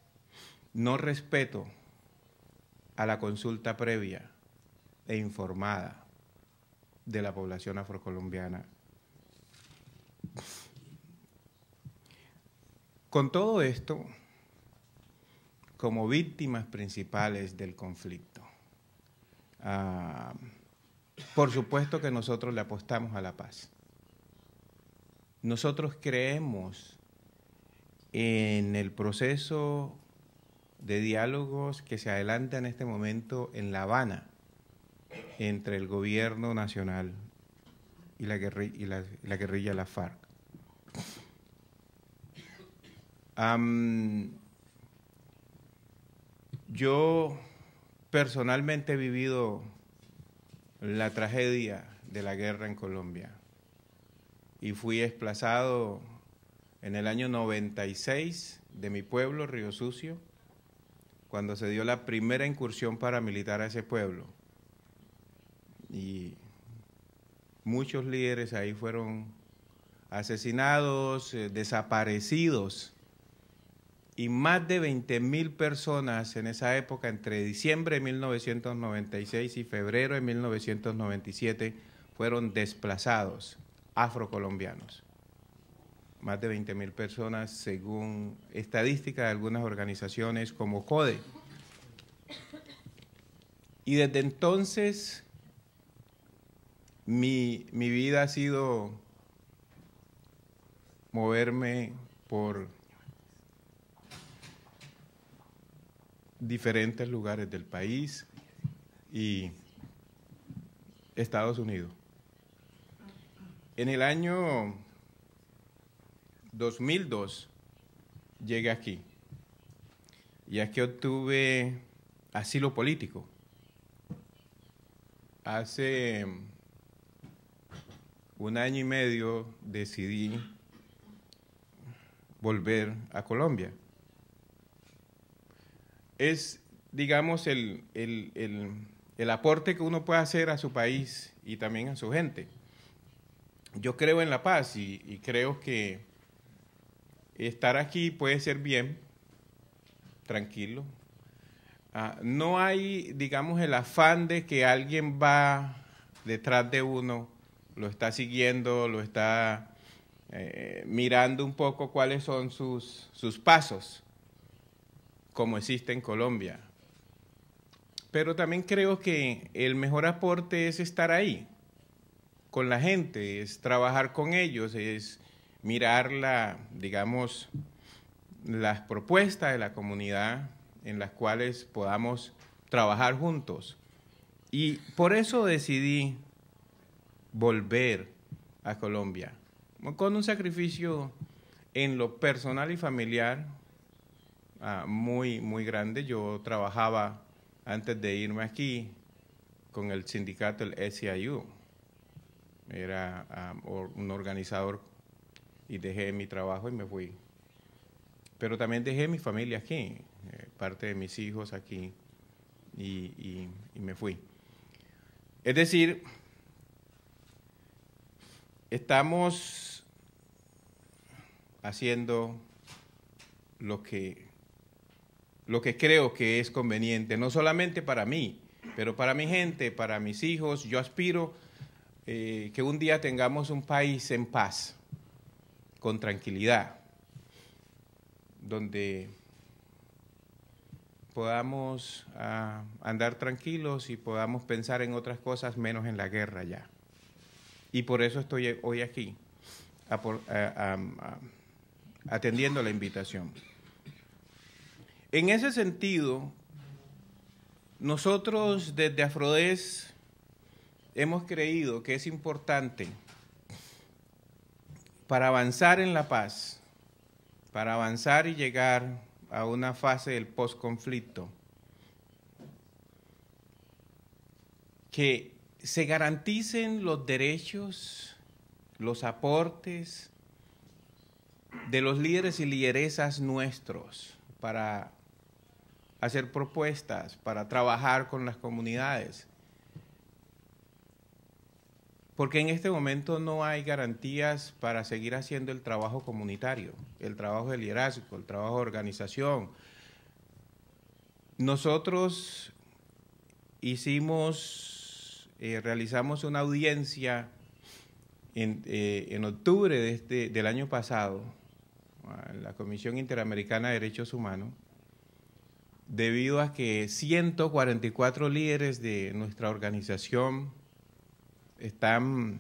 no respeto a la consulta previa e informada de la población afrocolombiana. Con todo esto, como víctimas principales del conflicto, ah, por supuesto que nosotros le apostamos a la paz. Nosotros creemos en el proceso de diálogos que se adelanta en este momento en La Habana entre el gobierno nacional y la, la, guerrilla, la FARC yo personalmente he vivido la tragedia de la guerra en Colombia y fui desplazado en el año 96 de mi pueblo, Río Sucio, cuando se dio la primera incursión paramilitar a ese pueblo. Y muchos líderes ahí fueron asesinados, eh, desaparecidos y más de 20 mil personas en esa época, entre diciembre de 1996 y febrero de 1997, fueron desplazados afrocolombianos. Más de 20.000 personas, según estadísticas de algunas organizaciones como CODE. Y desde entonces mi, mi vida ha sido moverme por diferentes lugares del país y Estados Unidos. En el año 2002 llegué aquí y aquí obtuve asilo político. Hace un año y medio decidí volver a Colombia es, digamos, el, aporte que uno puede hacer a su país y también a su gente. Yo creo en la paz y, creo que estar aquí puede ser bien, tranquilo. Ah, no hay, digamos, el afán de que alguien va detrás de uno, lo está siguiendo, lo está eh, mirando un poco cuáles son sus, sus pasos como existe en Colombia. Pero también creo que el mejor aporte es estar ahí con la gente, es trabajar con ellos, es mirar digamos, las propuestas de la comunidad en las cuales podamos trabajar juntos. Y por eso decidí volver a Colombia, con un sacrificio en lo personal y familiar, Ah, muy, muy grande. Yo trabajaba antes de irme aquí con el sindicato, el SIU. Era ah, un organizador y dejé mi trabajo y me fui. Pero también dejé mi familia aquí, eh, parte de mis hijos aquí y, y me fui. Es decir, estamos haciendo lo que lo que creo que es conveniente, no solamente para mí, pero para mi gente, para mis hijos. Yo aspiro eh, que un día tengamos un país en paz, con tranquilidad, donde podamos ah, andar tranquilos y podamos pensar en otras cosas menos en la guerra ya. Y por eso estoy hoy aquí, eh, atendiendo la invitación. En ese sentido, nosotros desde Afrodes hemos creído que es importante para avanzar en la paz, para avanzar y llegar a una fase del posconflicto, que se garanticen los derechos, los aportes de los líderes y lideresas nuestros para hacer propuestas, para trabajar con las comunidades. Porque en este momento no hay garantías para seguir haciendo el trabajo comunitario, el trabajo de liderazgo, el trabajo de organización. Nosotros hicimos, eh, realizamos una audiencia en, eh, en octubre de este, del año pasado, en la Comisión Interamericana de Derechos Humanos, debido a que 144 líderes de nuestra organización están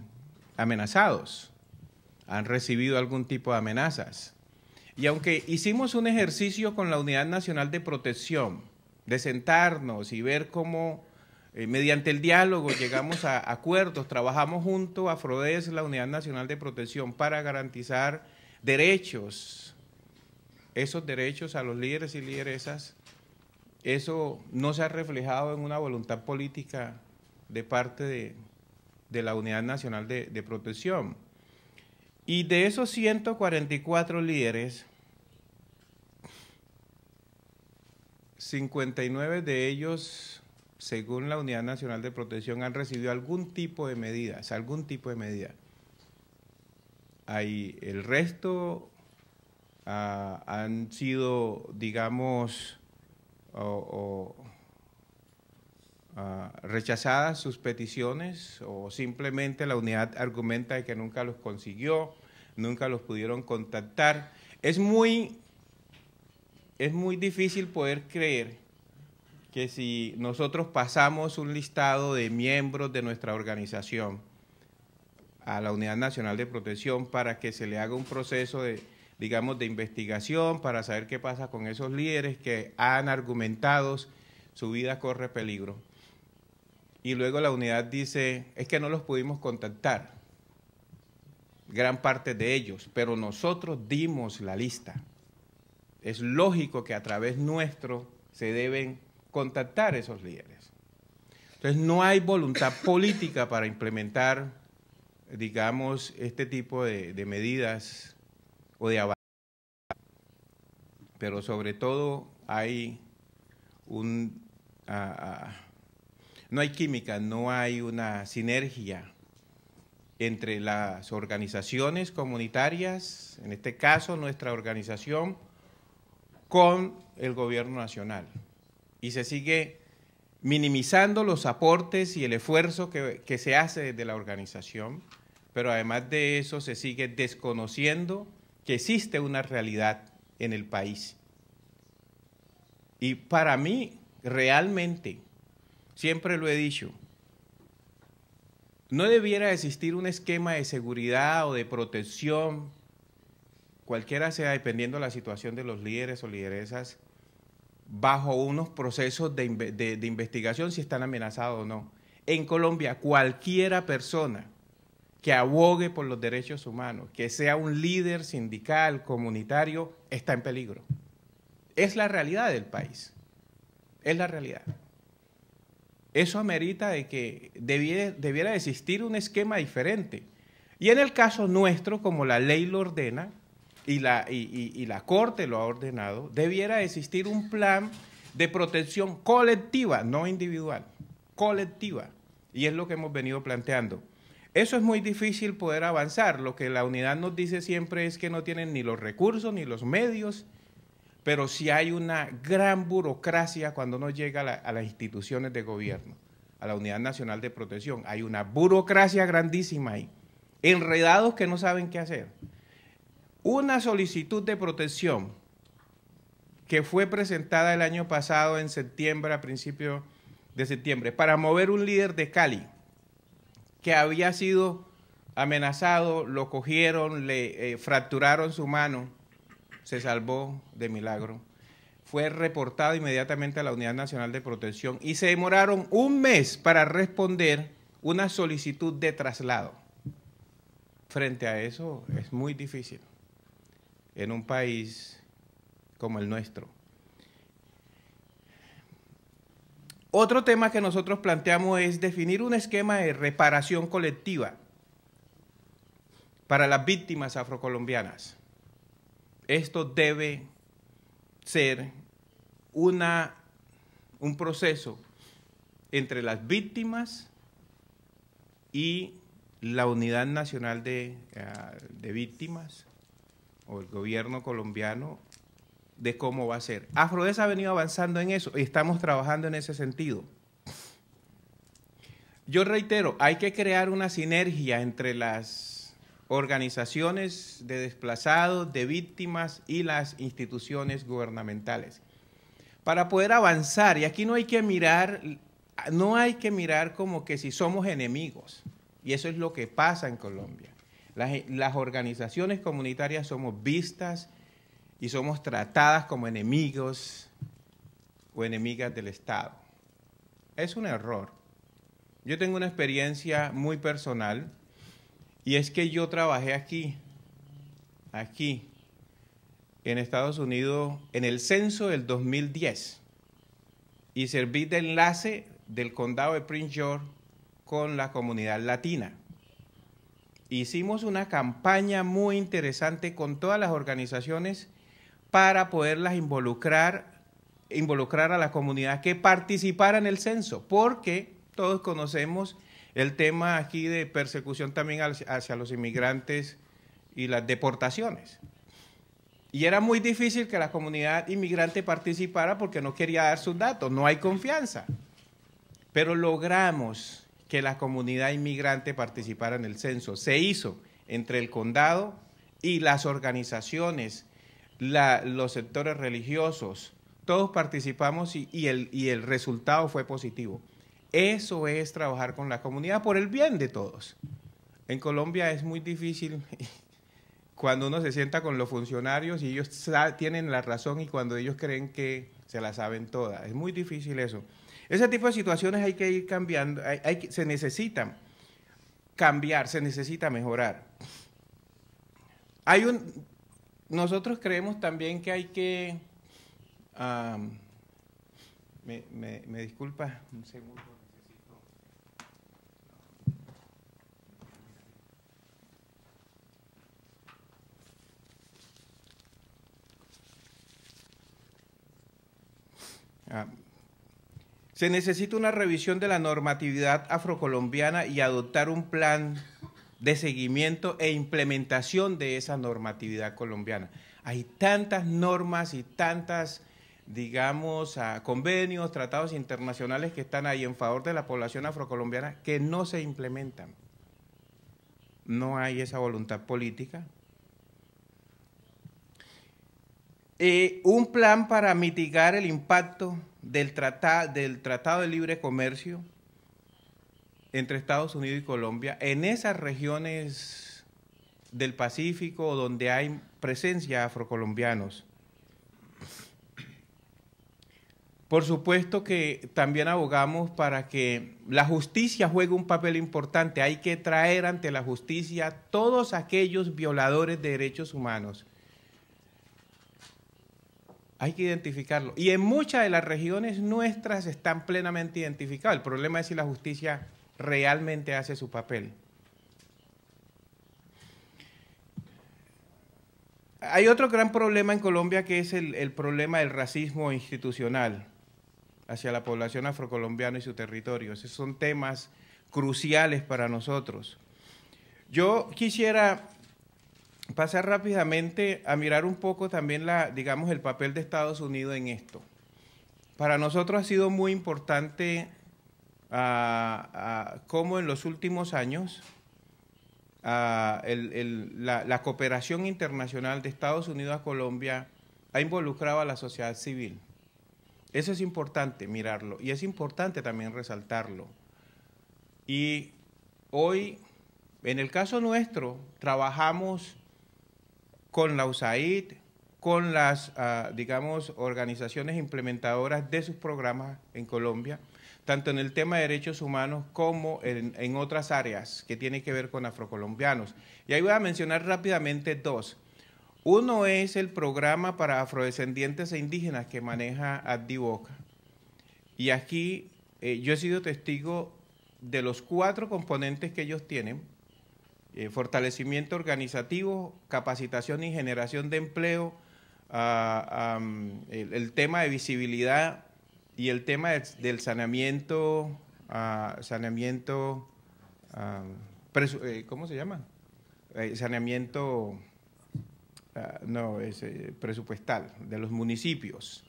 amenazados, han recibido algún tipo de amenazas. Y aunque hicimos un ejercicio con la Unidad Nacional de Protección, de sentarnos y ver cómo eh, mediante el diálogo llegamos a acuerdos, trabajamos junto a FRODES, la Unidad Nacional de Protección, para garantizar derechos, esos derechos a los líderes y lideresas eso no se ha reflejado en una voluntad política de parte de, la Unidad Nacional de, Protección. Y de esos 144 líderes, 59 de ellos, según la Unidad Nacional de Protección, han recibido algún tipo de medidas, algún tipo de medida. el resto ah, han sido, digamos, o, ah, rechazadas sus peticiones o simplemente la unidad argumenta de que nunca los consiguió, nunca los pudieron contactar. Es muy, es muy difícil poder creer que si nosotros pasamos un listado de miembros de nuestra organización a la Unidad Nacional de Protección para que se le haga un proceso de digamos, de investigación para saber qué pasa con esos líderes que han argumentado su vida corre peligro. Y luego la unidad dice, es que no los pudimos contactar, gran parte de ellos, pero nosotros dimos la lista. Es lógico que a través nuestro se deben contactar esos líderes. Entonces no hay voluntad política para implementar, digamos, este tipo de, de medidas o de abajo, Pero sobre todo hay un... no hay química, no hay una sinergia entre las organizaciones comunitarias, en este caso nuestra organización, con el gobierno nacional. Y se sigue minimizando los aportes y el esfuerzo que, que se hace desde la organización, pero además de eso se sigue desconociendo que existe una realidad en el país. Y para mí, realmente, siempre lo he dicho, no debiera existir un esquema de seguridad o de protección, cualquiera sea, dependiendo de la situación de los líderes o lideresas, bajo unos procesos de, de investigación si están amenazados o no. En Colombia, cualquiera persona que abogue por los derechos humanos, que sea un líder sindical, comunitario, está en peligro. Es la realidad del país. Es la realidad. Eso amerita de que debiera, existir un esquema diferente. Y en el caso nuestro, como la ley lo ordena y la, y, y la Corte lo ha ordenado, debiera existir un plan de protección colectiva, no individual, colectiva. Y es lo que hemos venido planteando. Eso es muy difícil poder avanzar. Lo que la unidad nos dice siempre es que no tienen ni los recursos ni los medios, pero sí hay una gran burocracia cuando uno llega a, las instituciones de gobierno, a la Unidad Nacional de Protección. Hay una burocracia grandísima ahí, enredados que no saben qué hacer. Una solicitud de protección que fue presentada el año pasado en septiembre, a principios de septiembre, para mover un líder de Cali que había sido amenazado, lo cogieron, le eh, fracturaron su mano, se salvó de milagro. Fue reportado inmediatamente a la Unidad Nacional de Protección y se demoraron un mes para responder una solicitud de traslado. Frente a eso es muy difícil en un país como el nuestro. Otro tema que nosotros planteamos es definir un esquema de reparación colectiva para las víctimas afrocolombianas. Esto debe ser una, un proceso entre las víctimas y la Unidad Nacional de, eh, de Víctimas o el gobierno colombiano de cómo va a ser. Afrodes ha venido avanzando en eso y estamos trabajando en ese sentido. Yo reitero, hay que crear una sinergia entre las organizaciones de desplazados, de víctimas y las instituciones gubernamentales para poder avanzar. Y aquí no hay que mirar, no hay que mirar como que si somos enemigos. Y eso es lo que pasa en Colombia. Las, las organizaciones comunitarias somos vistas y somos tratadas como enemigos o enemigas del Estado. Es un error. Yo tengo una experiencia muy personal y es que yo trabajé aquí, aquí, en Estados Unidos, en el censo del 2010 y serví de enlace del condado de Prince George con la comunidad latina. Hicimos una campaña muy interesante con todas las organizaciones para poderlas involucrar, involucrar a la comunidad que participara en el censo, porque todos conocemos el tema aquí de persecución también hacia los inmigrantes y las deportaciones. Y era muy difícil que la comunidad inmigrante participara porque no quería dar sus datos, no hay confianza. Pero logramos que la comunidad inmigrante participara en el censo. Se hizo entre el condado y las organizaciones los sectores religiosos, todos participamos y, el, y el resultado fue positivo. Eso es trabajar con la comunidad por el bien de todos. En Colombia es muy difícil cuando uno se sienta con los funcionarios y ellos tienen la razón y cuando ellos creen que se la saben todas. Es muy difícil eso. Ese tipo de situaciones hay que ir cambiando, hay, hay, se necesita cambiar, se necesita mejorar. Hay un, nosotros creemos también que hay que... me, disculpa un segundo. Se necesita una revisión de la normatividad afrocolombiana y adoptar un plan de seguimiento e implementación de esa normatividad colombiana. Hay tantas normas y tantas, digamos, ah, convenios, tratados internacionales que están ahí en favor de la población afrocolombiana que no se implementan. No hay esa voluntad política. un plan para mitigar el impacto del, del Tratado de Libre Comercio entre Estados Unidos y Colombia, en esas regiones del Pacífico donde hay presencia afrocolombianos. Por supuesto que también abogamos para que la justicia juegue un papel importante. Hay que traer ante la justicia todos aquellos violadores de derechos humanos. Hay que identificarlo. Y en muchas de las regiones nuestras están plenamente identificados. El problema es si la justicia realmente hace su papel. Hay otro gran problema en Colombia que es el, problema del racismo institucional hacia la población afrocolombiana y su territorio. Esos son temas cruciales para nosotros. Yo quisiera pasar rápidamente a mirar un poco también la, digamos, el papel de Estados Unidos en esto. Para nosotros ha sido muy importante cómo en los últimos años la, cooperación internacional de Estados Unidos a Colombia ha involucrado a la sociedad civil. Eso es importante mirarlo y es importante también resaltarlo. Y hoy, en el caso nuestro, trabajamos con la USAID, con las, ah, digamos, organizaciones implementadoras de sus programas en Colombia tanto en el tema de derechos humanos como en, otras áreas que tiene que ver con afrocolombianos. Y ahí voy a mencionar rápidamente dos. Uno es el programa para afrodescendientes e indígenas que maneja Boca. Y aquí eh, yo he sido testigo de los cuatro componentes que ellos tienen, eh, fortalecimiento organizativo, capacitación y generación de empleo, ah, el, tema de visibilidad y el tema del saneamiento, ah, saneamiento, ah, eh, ¿cómo se llama? Eh, saneamiento, ah, no, es eh, presupuestal de los municipios.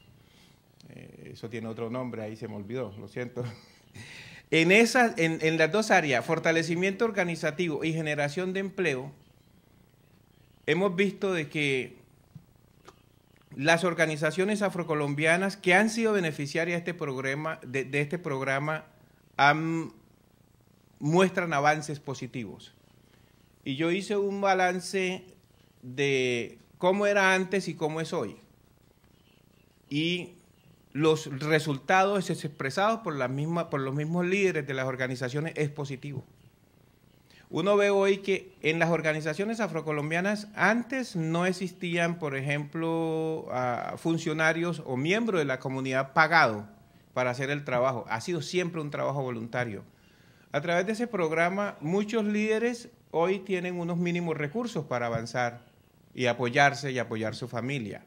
eso tiene otro nombre, ahí se me olvidó, lo siento. En, las dos áreas, fortalecimiento organizativo y generación de empleo, hemos visto de que las organizaciones afrocolombianas que han sido beneficiarias de este programa, de, este programa muestran avances positivos. Y yo hice un balance de cómo era antes y cómo es hoy. Y los resultados expresados por, por los mismos líderes de las organizaciones es positivo. Uno ve hoy que en las organizaciones afrocolombianas antes no existían, por ejemplo, funcionarios o miembros de la comunidad pagados para hacer el trabajo. Ha sido siempre un trabajo voluntario. A través de ese programa, muchos líderes hoy tienen unos mínimos recursos para avanzar y apoyarse y apoyar su familia.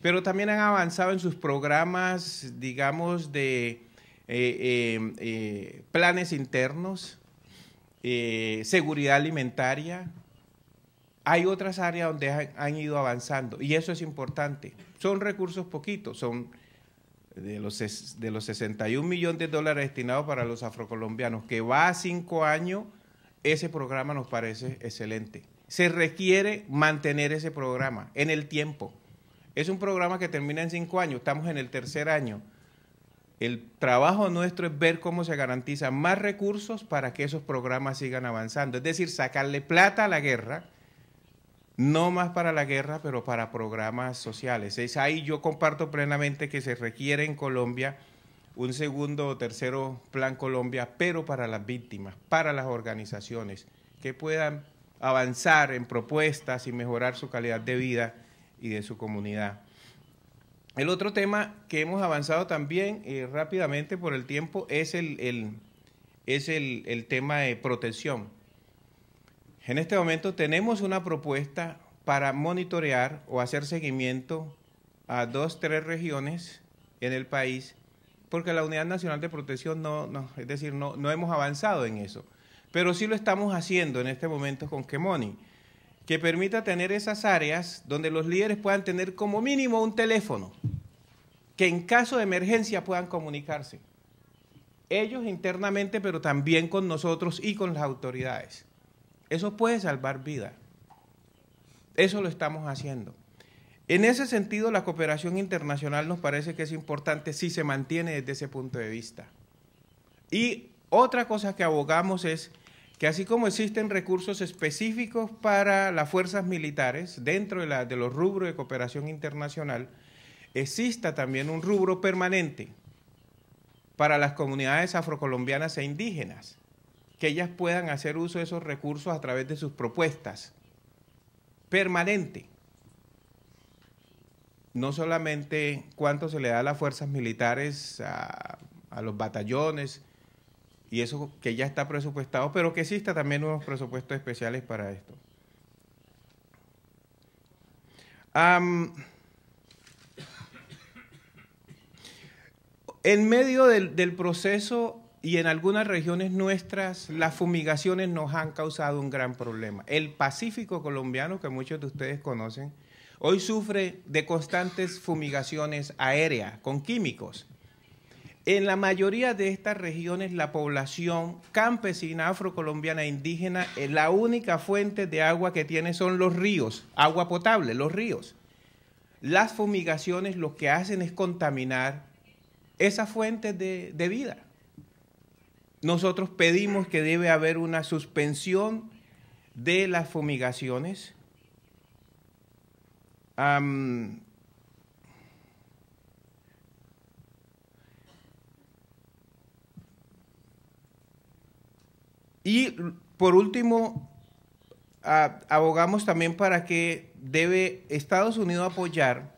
Pero también han avanzado en sus programas, digamos, de eh, eh, eh, planes internos, eh, seguridad alimentaria. Hay otras áreas donde han, ido avanzando y eso es importante. Son recursos poquitos, son de los, de los 61 millones de dólares destinados para los afrocolombianos, que va a cinco años, ese programa nos parece excelente. Se requiere mantener ese programa en el tiempo. Es un programa que termina en cinco años, estamos en el tercer año el trabajo nuestro es ver cómo se garantizan más recursos para que esos programas sigan avanzando. Es decir, sacarle plata a la guerra, no más para la guerra, pero para programas sociales. Es ahí yo comparto plenamente que se requiere en Colombia un segundo o tercero plan Colombia, pero para las víctimas, para las organizaciones, que puedan avanzar en propuestas y mejorar su calidad de vida y de su comunidad. El otro tema que hemos avanzado también eh, rápidamente por el tiempo es el, es el, tema de protección. En este momento tenemos una propuesta para monitorear o hacer seguimiento a dos, tres regiones en el país, porque la Unidad Nacional de Protección no, es decir, no, no hemos avanzado en eso. Pero sí lo estamos haciendo en este momento con Kemoni que permita tener esas áreas donde los líderes puedan tener como mínimo un teléfono, que en caso de emergencia puedan comunicarse, ellos internamente, pero también con nosotros y con las autoridades. Eso puede salvar vidas. Eso lo estamos haciendo. En ese sentido, la cooperación internacional nos parece que es importante si se mantiene desde ese punto de vista. Y otra cosa que abogamos es que así como existen recursos específicos para las fuerzas militares dentro de, los rubros de cooperación internacional, exista también un rubro permanente para las comunidades afrocolombianas e indígenas, que ellas puedan hacer uso de esos recursos a través de sus propuestas. Permanente. No solamente cuánto se le da a las fuerzas militares, a, a los batallones, y eso que ya está presupuestado, pero que exista también unos presupuestos especiales para esto. en medio del proceso y en algunas regiones nuestras, las fumigaciones nos han causado un gran problema. El Pacífico colombiano, que muchos de ustedes conocen, hoy sufre de constantes fumigaciones aéreas con químicos en la mayoría de estas regiones, la población campesina, afrocolombiana, e indígena, eh, la única fuente de agua que tiene son los ríos, agua potable, los ríos. Las fumigaciones lo que hacen es contaminar esas fuentes de, vida. Nosotros pedimos que debe haber una suspensión de las fumigaciones. Y por último, abogamos también para que debe Estados Unidos apoyar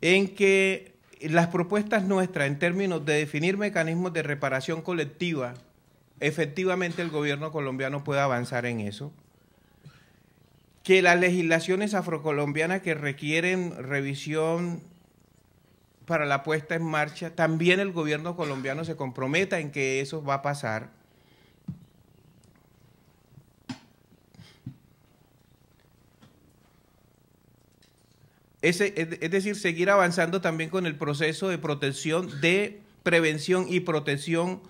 en que las propuestas nuestras en términos de definir mecanismos de reparación colectiva, efectivamente el gobierno colombiano pueda avanzar en eso que las legislaciones afrocolombianas que requieren revisión para la puesta en marcha, también el gobierno colombiano se comprometa en que eso va a pasar, Es, decir, seguir avanzando también con el proceso de protección, de prevención y protección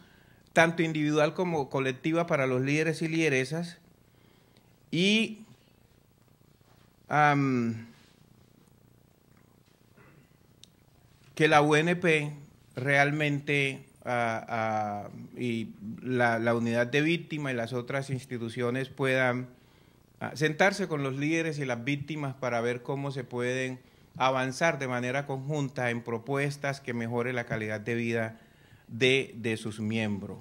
tanto individual como colectiva para los líderes y lideresas. Y que la UNP realmente ah, ah, y la, la, unidad de víctima y las otras instituciones puedan sentarse con los líderes y las víctimas para ver cómo se pueden avanzar de manera conjunta en propuestas que mejoren la calidad de vida de, sus miembros.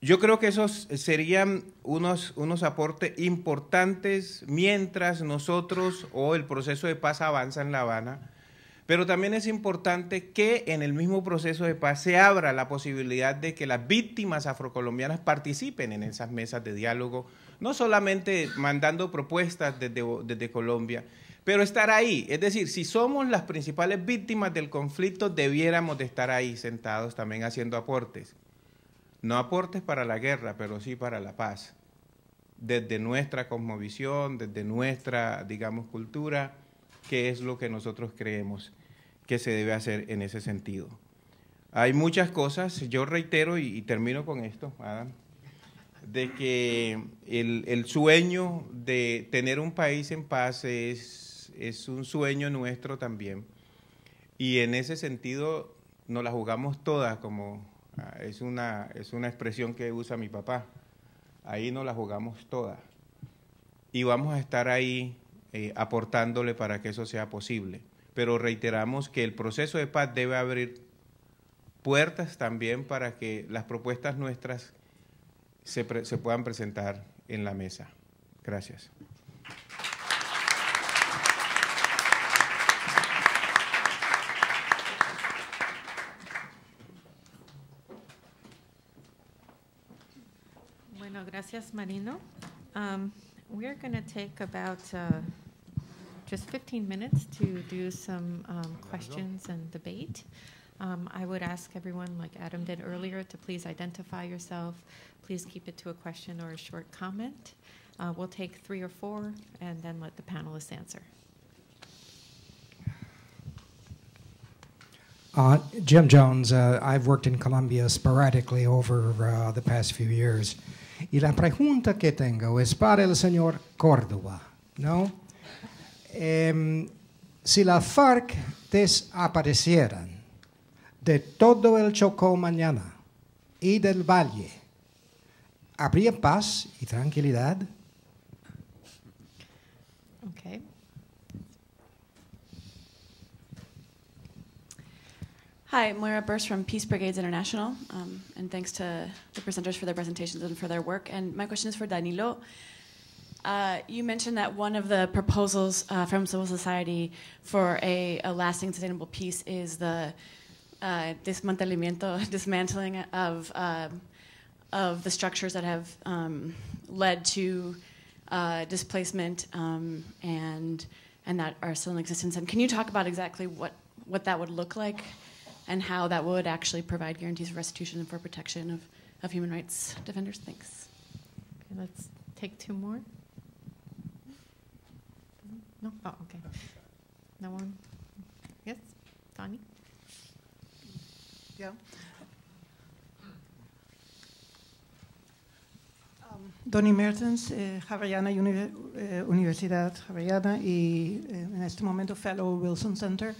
Yo creo que esos serían unos, aportes importantes mientras nosotros o el proceso de paz avanza en La Habana, pero también es importante que en el mismo proceso de paz se abra la posibilidad de que las víctimas afrocolombianas participen en esas mesas de diálogo, no solamente mandando propuestas desde, Colombia, pero estar ahí. Es decir, si somos las principales víctimas del conflicto, debiéramos de estar ahí sentados también haciendo aportes. No aportes para la guerra, pero sí para la paz. Desde nuestra cosmovisión, desde nuestra, digamos, cultura, que es lo que nosotros creemos que se debe hacer en ese sentido. Hay muchas cosas, yo reitero y, y termino con esto, Adam de que el, sueño de tener un país en paz es, es un sueño nuestro también. Y en ese sentido nos la jugamos todas, como ah, es una, es una expresión que usa mi papá. Ahí nos la jugamos todas. Y vamos a estar ahí eh, aportándole para que eso sea posible. Pero reiteramos que el proceso de paz debe abrir puertas también para que las propuestas nuestras se, puedan presentar en la mesa. Gracias. Bueno, gracias, Marino. Um, we're going to take about uh, just 15 minutes to do some um, questions and debate. Um, I would ask everyone, like Adam did earlier, to please identify yourself. Please keep it to a question or a short comment. Uh, we'll take three or four and then let the panelists answer. Uh, Jim Jones, uh, I've worked in Colombia sporadically over uh, the past few years. Y la pregunta que tengo es para el señor Córdoba, ¿no? Um, si la FARC desaparecieran, de todo el Chocó mañana y del valle. ¿Habría paz y tranquilidad? Okay. Hi, Moira Burst from Peace Brigades International, um, and thanks to the presenters for their presentations and for their work. And my question is for Danilo. Uh, you mentioned that one of the proposals uh, from civil society for a, a lasting, sustainable peace is the Dismantlement, uh, dismantelamiento, dismantling of uh, of the structures that have um, led to uh, displacement um, and and that are still in existence. And can you talk about exactly what what that would look like and how that would actually provide guarantees of restitution and for protection of, of human rights defenders? Thanks. Okay, let's take two more. No? Oh, okay. No one? Yes? Tony? Tony Mertens, eh, eh, Universidad Javeriana y eh, en este momento Fellow Wilson Center.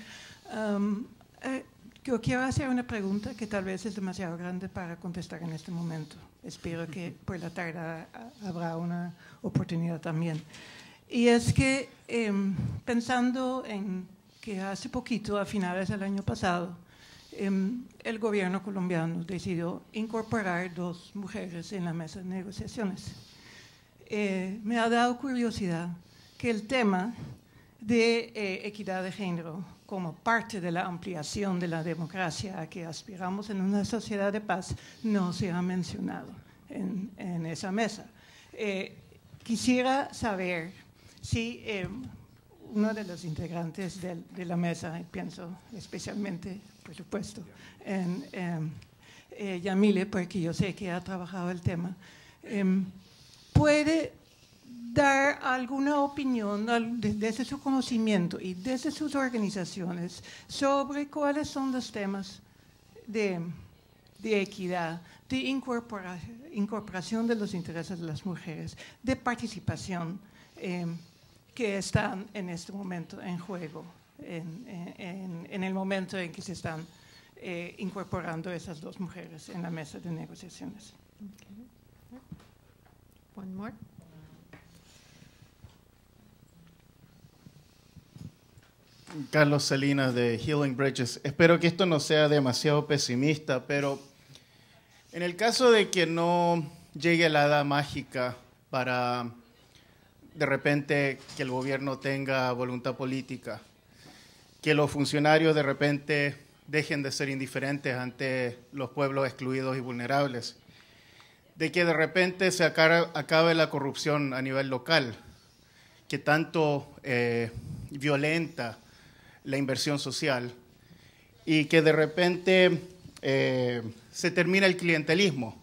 Um, eh, yo quiero hacer una pregunta que tal vez es demasiado grande para contestar en este momento. Espero que por la tarde habrá una oportunidad también. Y es que em, pensando en que hace poquito, a finales del año pasado, Em, el gobierno colombiano decidió incorporar dos mujeres en la mesa de negociaciones. Eh, me ha dado curiosidad que el tema de eh, equidad de género como parte de la ampliación de la democracia a que aspiramos en una sociedad de paz no se ha mencionado en, en esa mesa. Eh, quisiera saber si em, uno de los integrantes de, la mesa, pienso especialmente, por supuesto, en em, eh, Yamile, porque yo sé que ha trabajado el tema, em, puede dar alguna opinión desde su conocimiento y desde sus organizaciones sobre cuáles son los temas de, equidad, de incorporación de los intereses de las mujeres, de participación. Eh, que están en este momento en juego, en, el momento en que se están eh, incorporando esas dos mujeres en la mesa de negociaciones. One Carlos Salinas de Healing Bridges. Espero que esto no sea demasiado pesimista, pero en el caso de que no llegue la edad mágica para de repente que el gobierno tenga voluntad política, que los funcionarios de repente dejen de ser indiferentes ante los pueblos excluidos y vulnerables, de que de repente se acabe la corrupción a nivel local, que tanto eh, violenta la inversión social y que de repente eh, se termina el clientelismo,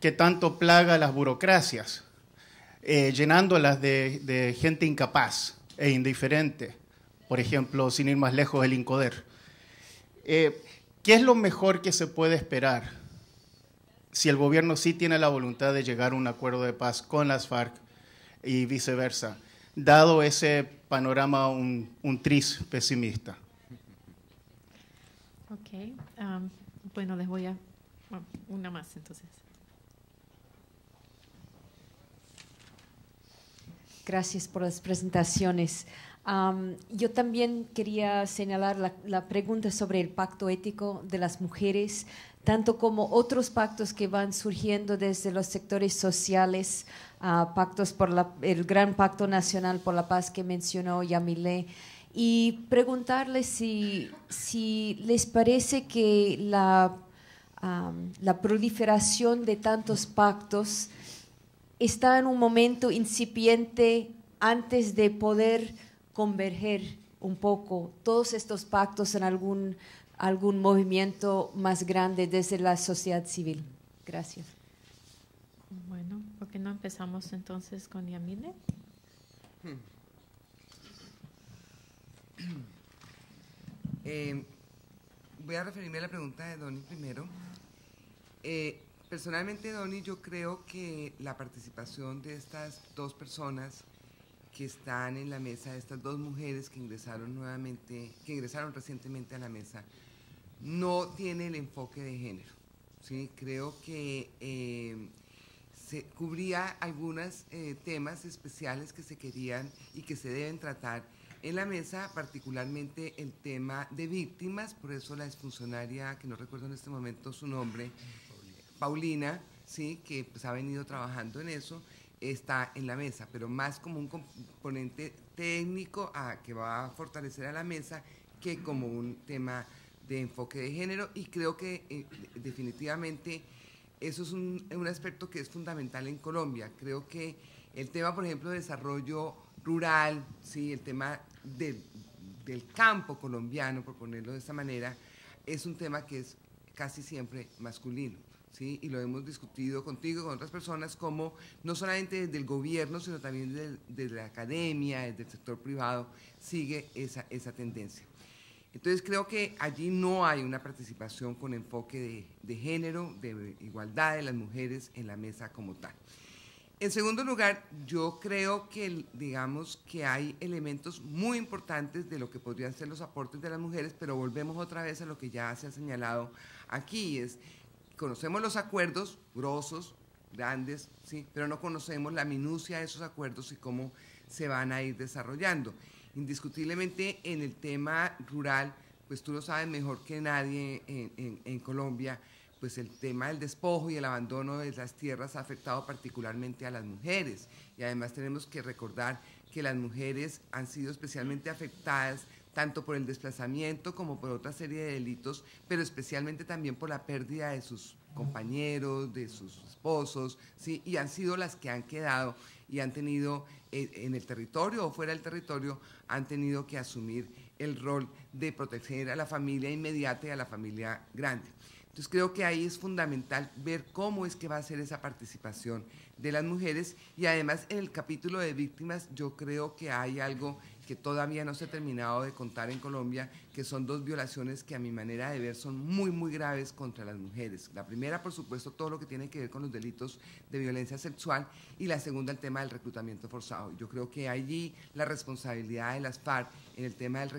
que tanto plaga las burocracias eh, llenándolas de, gente incapaz e indiferente. Por ejemplo, sin ir más lejos, el INCODER. Eh, ¿Qué es lo mejor que se puede esperar si el gobierno sí tiene la voluntad de llegar a un acuerdo de paz con las FARC y viceversa, dado ese panorama un, un tris pesimista? Ok, bueno, les voy a... una más entonces. Gracias por las presentaciones. yo también quería señalar la, pregunta sobre el pacto ético de las mujeres, tanto como otros pactos que van surgiendo desde los sectores sociales, ah, pactos por el gran pacto nacional por la paz que mencionó Yamile, y preguntarles si, les parece que la proliferación de tantos pactos está en un momento incipiente antes de poder converger un poco todos estos pactos en algún, algún movimiento más grande desde la sociedad civil. Gracias. Bueno, ¿por qué no empezamos entonces con Yamile? Eh, voy a referirme a la pregunta de Donny primero. Eh, Personalmente, Donny, yo creo que la participación de estas dos personas que están en la mesa, estas dos mujeres que ingresaron nuevamente, que ingresaron recientemente a la mesa, no tiene el enfoque de género. ¿sí? Creo que eh, se cubría algunos eh, temas especiales que se querían y que se deben tratar en la mesa, particularmente el tema de víctimas, por eso la exfuncionaria, que no recuerdo en este momento su nombre, Paulina, ¿sí? que pues, ha venido trabajando en eso, está en la mesa, pero más como un componente técnico a, que va a fortalecer a la mesa que como un tema de enfoque de género y creo que eh, definitivamente eso es un, aspecto que es fundamental en Colombia. Creo que el tema, por ejemplo, de desarrollo rural, ¿sí? el tema del, del campo colombiano, por ponerlo de esta manera, es un tema que es casi siempre masculino. ¿sí? y lo hemos discutido contigo, con otras personas, como no solamente desde el gobierno, sino también desde, la academia, desde el sector privado, sigue esa, esa tendencia. Entonces creo que allí no hay una participación con enfoque de, de, género, de igualdad de las mujeres en la mesa como tal. En segundo lugar, yo creo que digamos que hay elementos muy importantes de lo que podrían ser los aportes de las mujeres, pero volvemos otra vez a lo que ya se ha señalado aquí, es conocemos los acuerdos grosos, grandes, ¿sí? pero no conocemos la minucia de esos acuerdos y cómo se van a ir desarrollando. Indiscutiblemente en el tema rural, pues tú lo sabes mejor que nadie en, en Colombia, pues el tema del despojo y el abandono de las tierras ha afectado particularmente a las mujeres. Y además tenemos que recordar que las mujeres han sido especialmente afectadas tanto por el desplazamiento como por otra serie de delitos, pero especialmente también por la pérdida de sus compañeros, de sus esposos, ¿sí? y han sido las que han quedado y han tenido eh, en el territorio o fuera del territorio, han tenido que asumir el rol de proteger a la familia inmediata y a la familia grande. Entonces creo que ahí es fundamental ver cómo es que va a ser esa participación de las mujeres y además en el capítulo de víctimas yo creo que hay algo que todavía no se ha terminado de contar en Colombia, que son dos violaciones que a mi manera de ver son muy, muy graves contra las mujeres. La primera, por supuesto, todo lo que tiene que ver con los delitos de violencia sexual y la segunda, el tema del reclutamiento forzado. Yo creo que allí la responsabilidad de las FARC en el tema del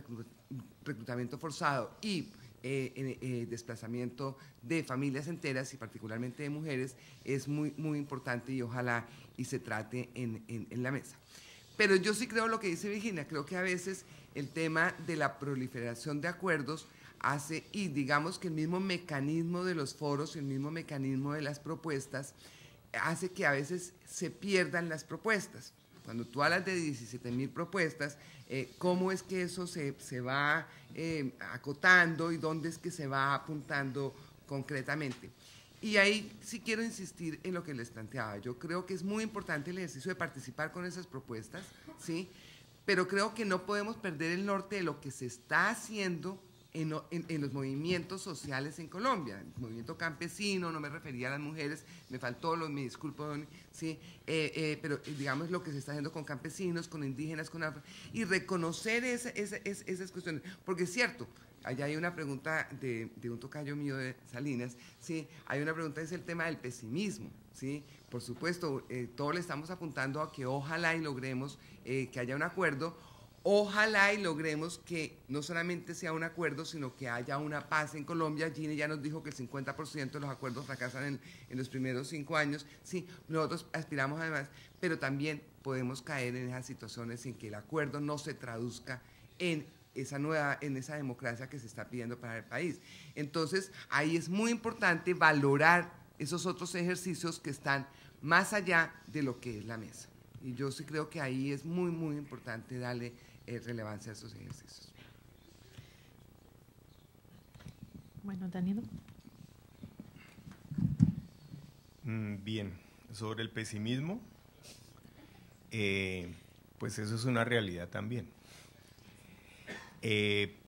reclutamiento forzado y el eh, eh, desplazamiento de familias enteras y particularmente de mujeres es muy, muy importante y ojalá y se trate en la mesa. Pero yo sí creo lo que dice Virginia, creo que a veces el tema de la proliferación de acuerdos hace, y digamos que el mismo mecanismo de los foros, el mismo mecanismo de las propuestas, hace que a veces se pierdan las propuestas. Cuando tú hablas de 17 mil propuestas, eh, ¿cómo es que eso se, va eh, acotando y dónde es que se va apuntando concretamente? Y ahí sí quiero insistir en lo que les planteaba. Yo creo que es muy importante el ejercicio de participar con esas propuestas, ¿sí? Pero creo que no podemos perder el norte de lo que se está haciendo en, los movimientos sociales en Colombia, el movimiento campesino, no me refería a las mujeres, me faltó, los, me disculpo, sí, eh, eh, pero digamos lo que se está haciendo con campesinos, con indígenas, con afro, y reconocer esa, esas cuestiones, porque es cierto, Allá hay una pregunta de, un tocayo mío de Salinas, sí, hay una pregunta, es el tema del pesimismo, sí. Por supuesto, eh, todos le estamos apuntando a que ojalá y logremos eh, que haya un acuerdo, ojalá y logremos que no solamente sea un acuerdo, sino que haya una paz en Colombia. Gine ya nos dijo que el 50% de los acuerdos fracasan en, en los primeros cinco años. Sí, nosotros aspiramos además, pero también podemos caer en esas situaciones en que el acuerdo no se traduzca en esa nueva, en esa democracia que se está pidiendo para el país. Entonces, ahí es muy importante valorar esos otros ejercicios que están más allá de lo que es la mesa. Y yo sí creo que ahí es muy, muy importante darle eh, relevancia a esos ejercicios. Bueno, Danilo. Mm, bien, sobre el pesimismo, eh, pues eso es una realidad también. Eh,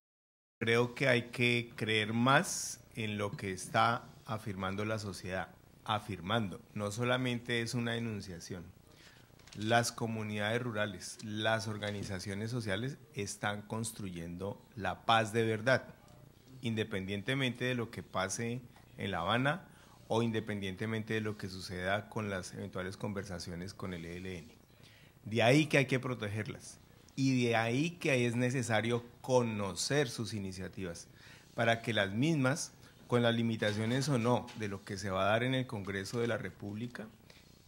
creo que hay que creer más en lo que está afirmando la sociedad. Afirmando, no solamente es una enunciación. Las comunidades rurales, las organizaciones sociales están construyendo la paz de verdad, independientemente de lo que pase en La Habana o independientemente de lo que suceda con las eventuales conversaciones con el ELN. De ahí que hay que protegerlas y de ahí que es necesario conocer sus iniciativas para que las mismas, con las limitaciones o no de lo que se va a dar en el Congreso de la República,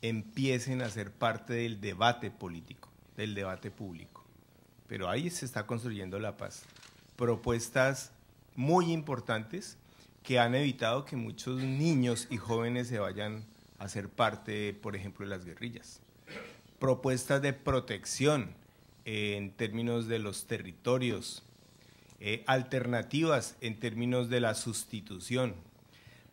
empiecen a ser parte del debate político, del debate público. Pero ahí se está construyendo la paz. Propuestas muy importantes que han evitado que muchos niños y jóvenes se vayan a ser parte, por ejemplo, de las guerrillas. Propuestas de protección en términos de los territorios, eh, alternativas en términos de la sustitución,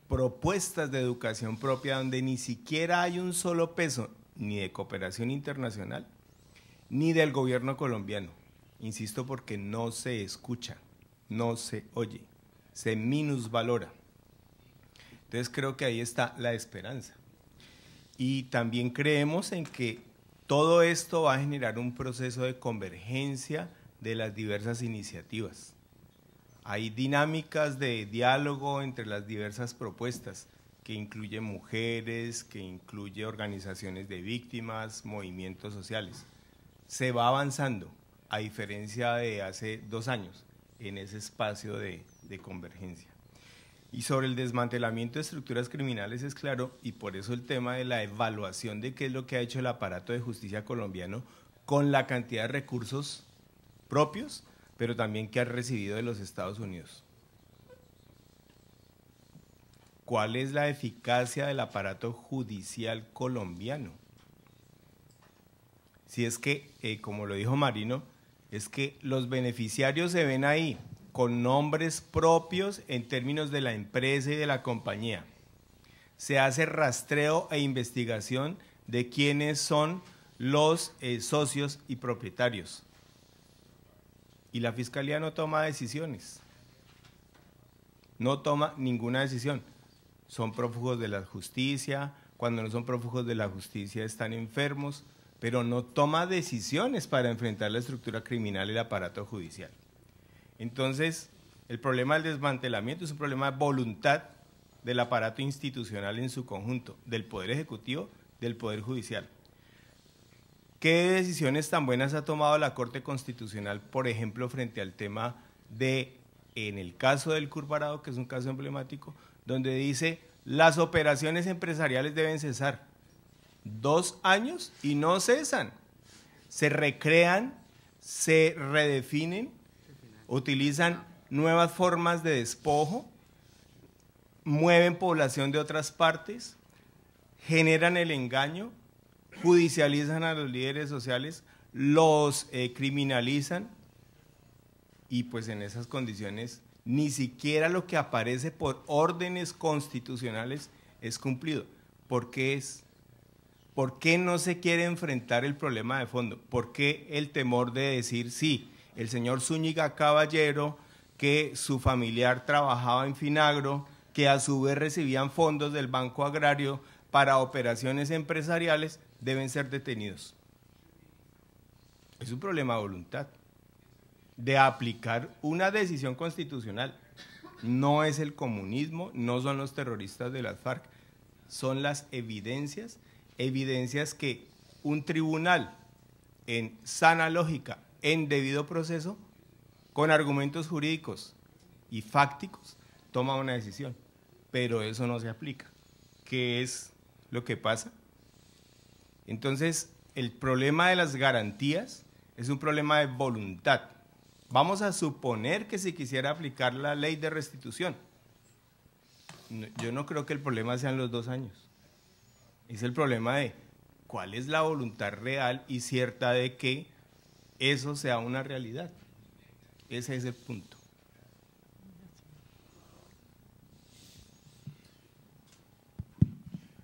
propuestas de educación propia donde ni siquiera hay un solo peso ni de cooperación internacional ni del gobierno colombiano. Insisto porque no se escucha, no se oye, se minusvalora. Entonces creo que ahí está la esperanza. Y también creemos en que todo esto va a generar un proceso de convergencia de las diversas iniciativas. Hay dinámicas de diálogo entre las diversas propuestas, que incluye mujeres, que incluye organizaciones de víctimas, movimientos sociales. Se va avanzando, a diferencia de hace dos años, en ese espacio de, de convergencia. Y sobre el desmantelamiento de estructuras criminales es claro, y por eso el tema de la evaluación de qué es lo que ha hecho el aparato de justicia colombiano con la cantidad de recursos propios, pero también que ha recibido de los Estados Unidos. ¿Cuál es la eficacia del aparato judicial colombiano? Si es que, eh, como lo dijo Marino, es que los beneficiarios se ven ahí, con nombres propios en términos de la empresa y de la compañía. Se hace rastreo e investigación de quiénes son los eh, socios y propietarios. Y la fiscalía no toma decisiones. No toma ninguna decisión. Son prófugos de la justicia, cuando no son prófugos de la justicia están enfermos, pero no toma decisiones para enfrentar la estructura criminal y el aparato judicial. Entonces, el problema del desmantelamiento es un problema de voluntad del aparato institucional en su conjunto, del Poder Ejecutivo, del Poder Judicial. ¿Qué decisiones tan buenas ha tomado la Corte Constitucional, por ejemplo, frente al tema de, en el caso del Curvarado, que es un caso emblemático, donde dice las operaciones empresariales deben cesar? Dos años y no cesan. Se recrean, se redefinen utilizan nuevas formas de despojo, mueven población de otras partes, generan el engaño, judicializan a los líderes sociales, los eh, criminalizan y pues en esas condiciones ni siquiera lo que aparece por órdenes constitucionales es cumplido. es? ¿Por qué no se quiere enfrentar el problema de fondo? ¿Por qué el temor de decir sí? el señor Zúñiga Caballero, que su familiar trabajaba en Finagro, que a su vez recibían fondos del Banco Agrario para operaciones empresariales, deben ser detenidos. Es un problema de voluntad, de aplicar una decisión constitucional. No es el comunismo, no son los terroristas de las FARC, son las evidencias, evidencias que un tribunal en sana lógica en debido proceso, con argumentos jurídicos y fácticos, toma una decisión. Pero eso no se aplica. ¿Qué es lo que pasa? Entonces, el problema de las garantías es un problema de voluntad. Vamos a suponer que se quisiera aplicar la ley de restitución. yo no creo que el problema sean los dos años. Es el problema de cuál es la voluntad real y cierta de que eso sea una realidad. Ese es el punto.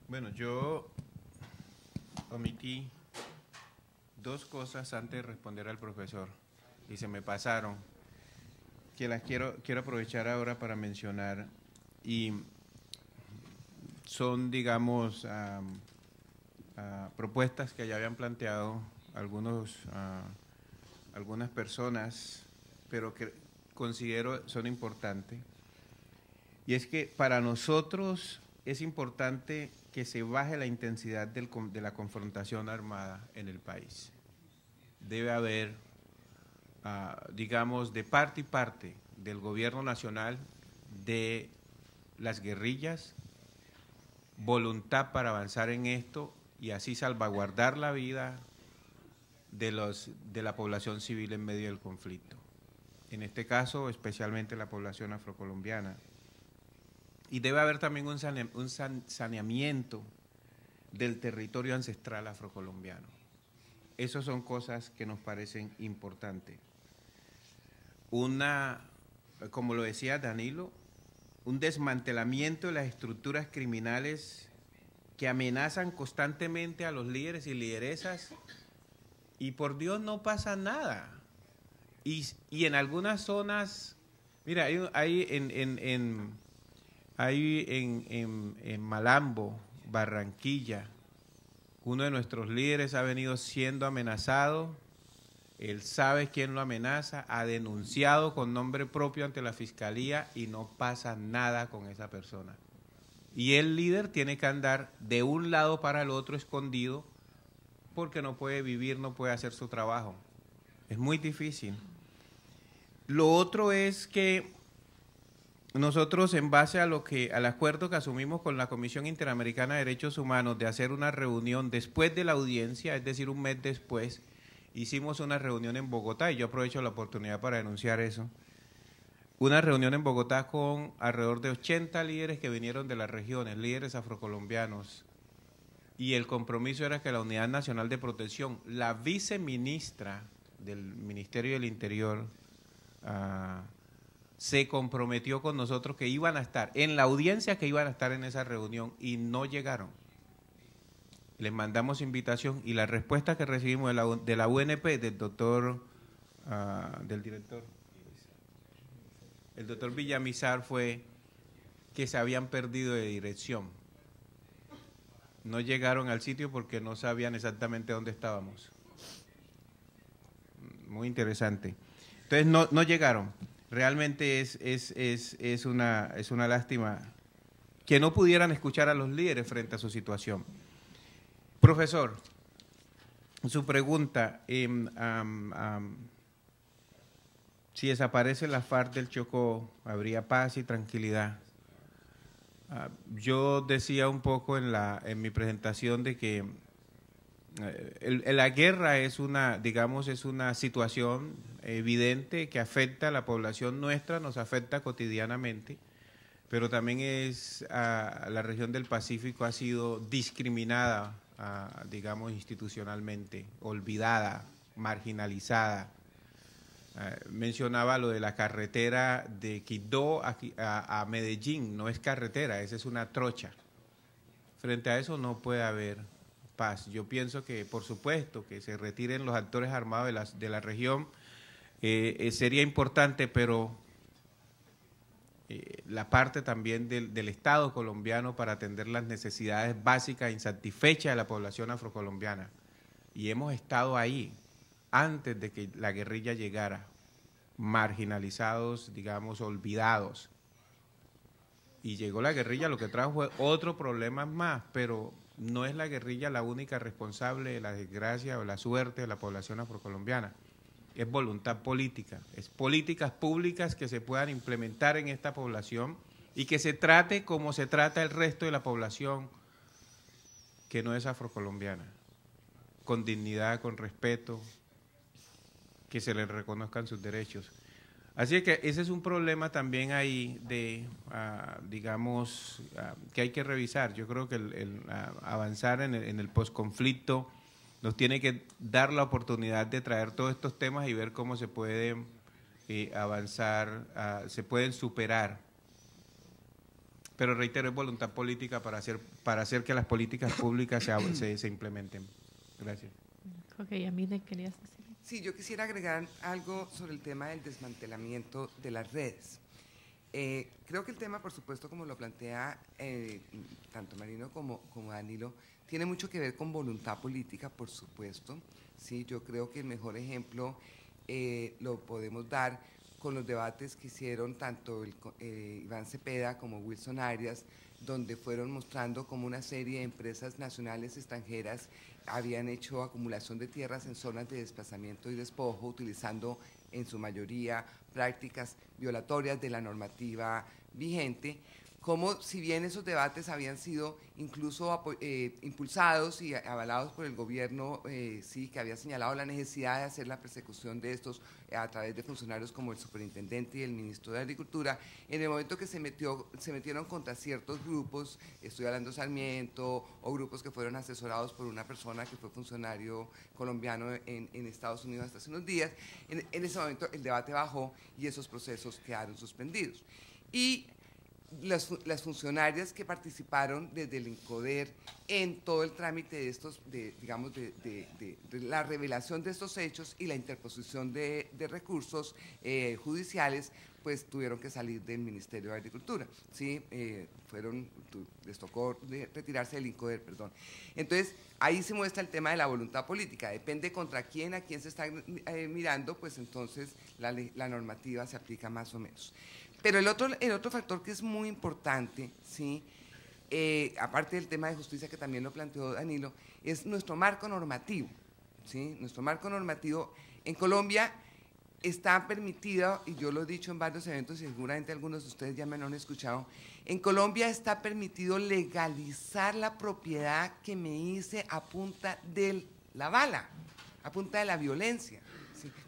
Bueno, yo omití dos cosas antes de responder al profesor y se me pasaron, que las quiero, quiero aprovechar ahora para mencionar y son, digamos, ah, ah, propuestas que ya habían planteado algunos ah, algunas personas, pero que considero son importantes. Y es que para nosotros es importante que se baje la intensidad de la confrontación armada en el país. Debe haber, ah, digamos, de parte y parte del gobierno nacional, de las guerrillas, voluntad para avanzar en esto y así salvaguardar la vida, de, los, de la población civil en medio del conflicto. En este caso, especialmente la población afrocolombiana. Y debe haber también un, un saneamiento del territorio ancestral afrocolombiano. Esas son cosas que nos parecen importantes. Una, como lo decía Danilo, un desmantelamiento de las estructuras criminales que amenazan constantemente a los líderes y lideresas y por Dios no pasa nada. Y, y en algunas zonas, mira, hay, en, en, en, en, en Malambo, Barranquilla, uno de nuestros líderes ha venido siendo amenazado él sabe quién lo amenaza, ha denunciado con nombre propio ante la fiscalía y no pasa nada con esa persona. Y el líder tiene que andar de un lado para el otro escondido porque no puede vivir, no puede hacer su trabajo. Es muy difícil. Lo otro es que nosotros en base a lo que al acuerdo que asumimos con la Comisión Interamericana de Derechos Humanos de hacer una reunión después de la audiencia, es decir, un mes después, hicimos una reunión en Bogotá y yo aprovecho la oportunidad para denunciar eso. Una reunión en Bogotá con alrededor de 80 líderes que vinieron de las regiones, líderes afrocolombianos, y el compromiso era que la Unidad Nacional de Protección, la viceministra del Ministerio del Interior, ah, se comprometió con nosotros que iban a estar, en la audiencia que iban a estar en esa reunión y no llegaron. Les mandamos invitación y la respuesta que recibimos de la, de la UNP, del doctor, ah, del director, el doctor Villamizar fue que se habían perdido de dirección no llegaron al sitio porque no sabían exactamente dónde estábamos. Muy interesante. Entonces no, no llegaron. Realmente es, es, es, una, es una lástima que no pudieran escuchar a los líderes frente a su situación. Profesor, su pregunta, em, si desaparece la FARC del Chocó, ¿habría paz y tranquilidad? Ah, yo decía un poco en, la, en mi presentación de que eh, la guerra es una, digamos, es una situación evidente que afecta a la población nuestra, nos afecta cotidianamente, pero también es la región del Pacífico ha sido discriminada, ah, digamos, institucionalmente, olvidada, marginalizada. Ah, mencionaba lo de la carretera de Quidó a, Medellín, no es carretera, esa es una trocha. Frente a eso no puede haber paz. Yo pienso que, por supuesto, que se retiren los actores armados de, de la región eh, eh, sería importante, pero eh, la parte también del Estado colombiano para atender las necesidades básicas insatisfechas de la población afrocolombiana. Y hemos estado ahí, antes de que la guerrilla llegara marginalizados, digamos, olvidados. Y llegó la guerrilla, lo que trajo fue otro problema más, pero no es la guerrilla la única responsable de la desgracia o la suerte de la población afrocolombiana. Es voluntad política, es políticas públicas que se puedan implementar en esta población y que se trate como se trata el resto de la población que no es afrocolombiana, con dignidad, con respeto, que se les reconozcan sus derechos. Así que ese es un problema también ahí de, ah, digamos, ah, que hay que revisar. Yo creo que el, ah, avanzar en el, posconflicto nos tiene que dar la oportunidad de traer todos estos temas y ver cómo se pueden eh, avanzar, se pueden superar. Pero reitero, es voluntad política para hacer, para hacer que las políticas públicas se, se, implementen. Gracias. Ok, a mí me querías decir. Sí, yo quisiera agregar algo sobre el tema del desmantelamiento de las redes. Eh, creo que el tema, por supuesto, como lo plantea eh, tanto Marino como, como Danilo, tiene mucho que ver con voluntad política, por supuesto. Sí, yo creo que el mejor ejemplo eh, lo podemos dar con los debates que hicieron tanto Iván Cepeda como Wilson Arias, donde fueron mostrando cómo una serie de empresas nacionales extranjeras habían hecho acumulación de tierras en zonas de desplazamiento y despojo, utilizando en su mayoría prácticas violatorias de la normativa vigente como si bien esos debates habían sido incluso eh, impulsados y avalados por el gobierno, eh, sí, que había señalado la necesidad de hacer la persecución de estos eh, a través de funcionarios como el superintendente y el ministro de Agricultura, en el momento que se, metió, se metieron contra ciertos grupos, estoy hablando de Sarmiento, o grupos que fueron asesorados por una persona que fue funcionario colombiano en, Estados Unidos hasta hace unos días, en, en ese momento el debate bajó y esos procesos quedaron suspendidos. Y las, las, funcionarias que participaron desde el INCODER en todo el trámite de estos, de, digamos, de, la revelación de estos hechos y la interposición de, recursos eh, judiciales, pues tuvieron que salir del Ministerio de Agricultura, ¿sí? Eh, fueron, les tocó retirarse del INCODER, perdón. Entonces, ahí se muestra el tema de la voluntad política, depende contra quién, a quién se está eh, mirando, pues entonces la normativa se aplica más o menos. Pero el otro, el otro factor que es muy importante, ¿sí? Eh, aparte del tema de justicia que también lo planteó Danilo, es nuestro marco normativo. ¿sí? Nuestro marco normativo en Colombia está permitido, y yo lo he dicho en varios eventos y seguramente algunos de ustedes ya me han escuchado, en Colombia está permitido legalizar la propiedad que me hice a punta de la bala, a punta de la violencia.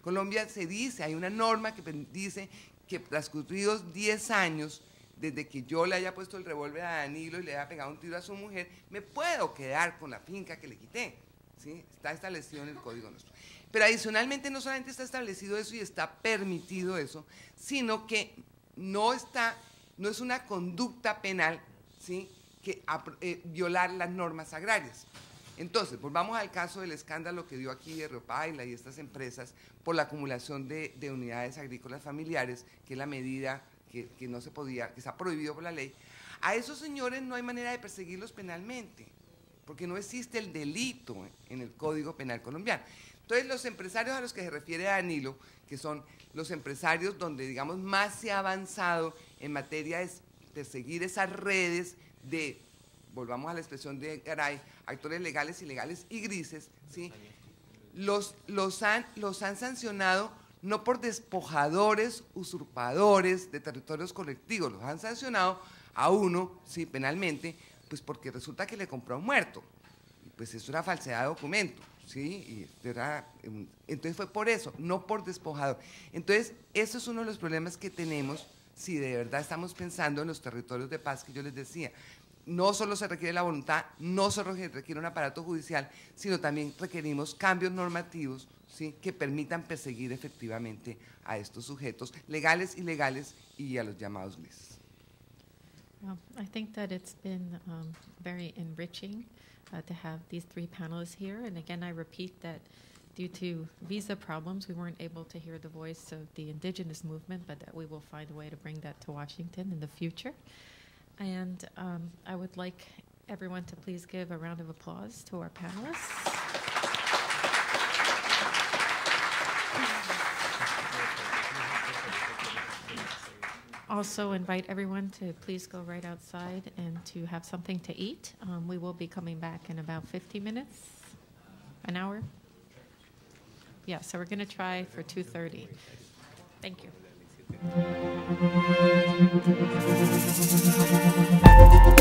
Colombia se dice, hay una norma que dice que transcurridos 10 años desde que yo le haya puesto el revólver a Danilo y le haya pegado un tiro a su mujer, me puedo quedar con la finca que le quité. ¿sí? Está establecido en el código nuestro. Pero adicionalmente no solamente está establecido eso y está permitido eso, sino que no está, no es una conducta penal, ¿sí? que eh, violar las normas agrarias. Entonces, volvamos al caso del escándalo que dio aquí de Paila y estas empresas por la acumulación de, unidades agrícolas familiares, que es la medida que, que, no se podía, que está prohibido por la ley. A esos señores no hay manera de perseguirlos penalmente, porque no existe el delito en el Código Penal colombiano. Entonces, los empresarios a los que se refiere Danilo, que son los empresarios donde, digamos, más se ha avanzado en materia de perseguir esas redes de volvamos a la expresión de Garay, actores legales, ilegales y grises, ¿sí? los, los, han, los han sancionado no por despojadores, usurpadores de territorios colectivos, los han sancionado a uno, sí, penalmente, pues porque resulta que le compró a un muerto. Pues es una falsedad de documento, ¿sí? Em, entonces fue por eso, no por despojador. Entonces, eso es uno de los problemas que tenemos si de verdad estamos pensando en los territorios de paz que yo les decía no solo se requiere la voluntad, no solo se requiere un aparato judicial, sino también requerimos cambios normativos ¿sí? que permitan perseguir efectivamente a estos sujetos legales, ilegales y a los llamados grises. I think that it's been um, very enriching uh, to have these three panelists here. And again, I repeat that due to visa problems, we weren't able to hear the voice of the indigenous movement, but that we will find a way to bring that to Washington in the future. And um, I would like everyone to please give a round of applause to our panelists. also invite everyone to please go right outside and to have something to eat. Um, we will be coming back in about 50 minutes, an hour. Yeah, so we're going to try for 2.30. Thank you. って。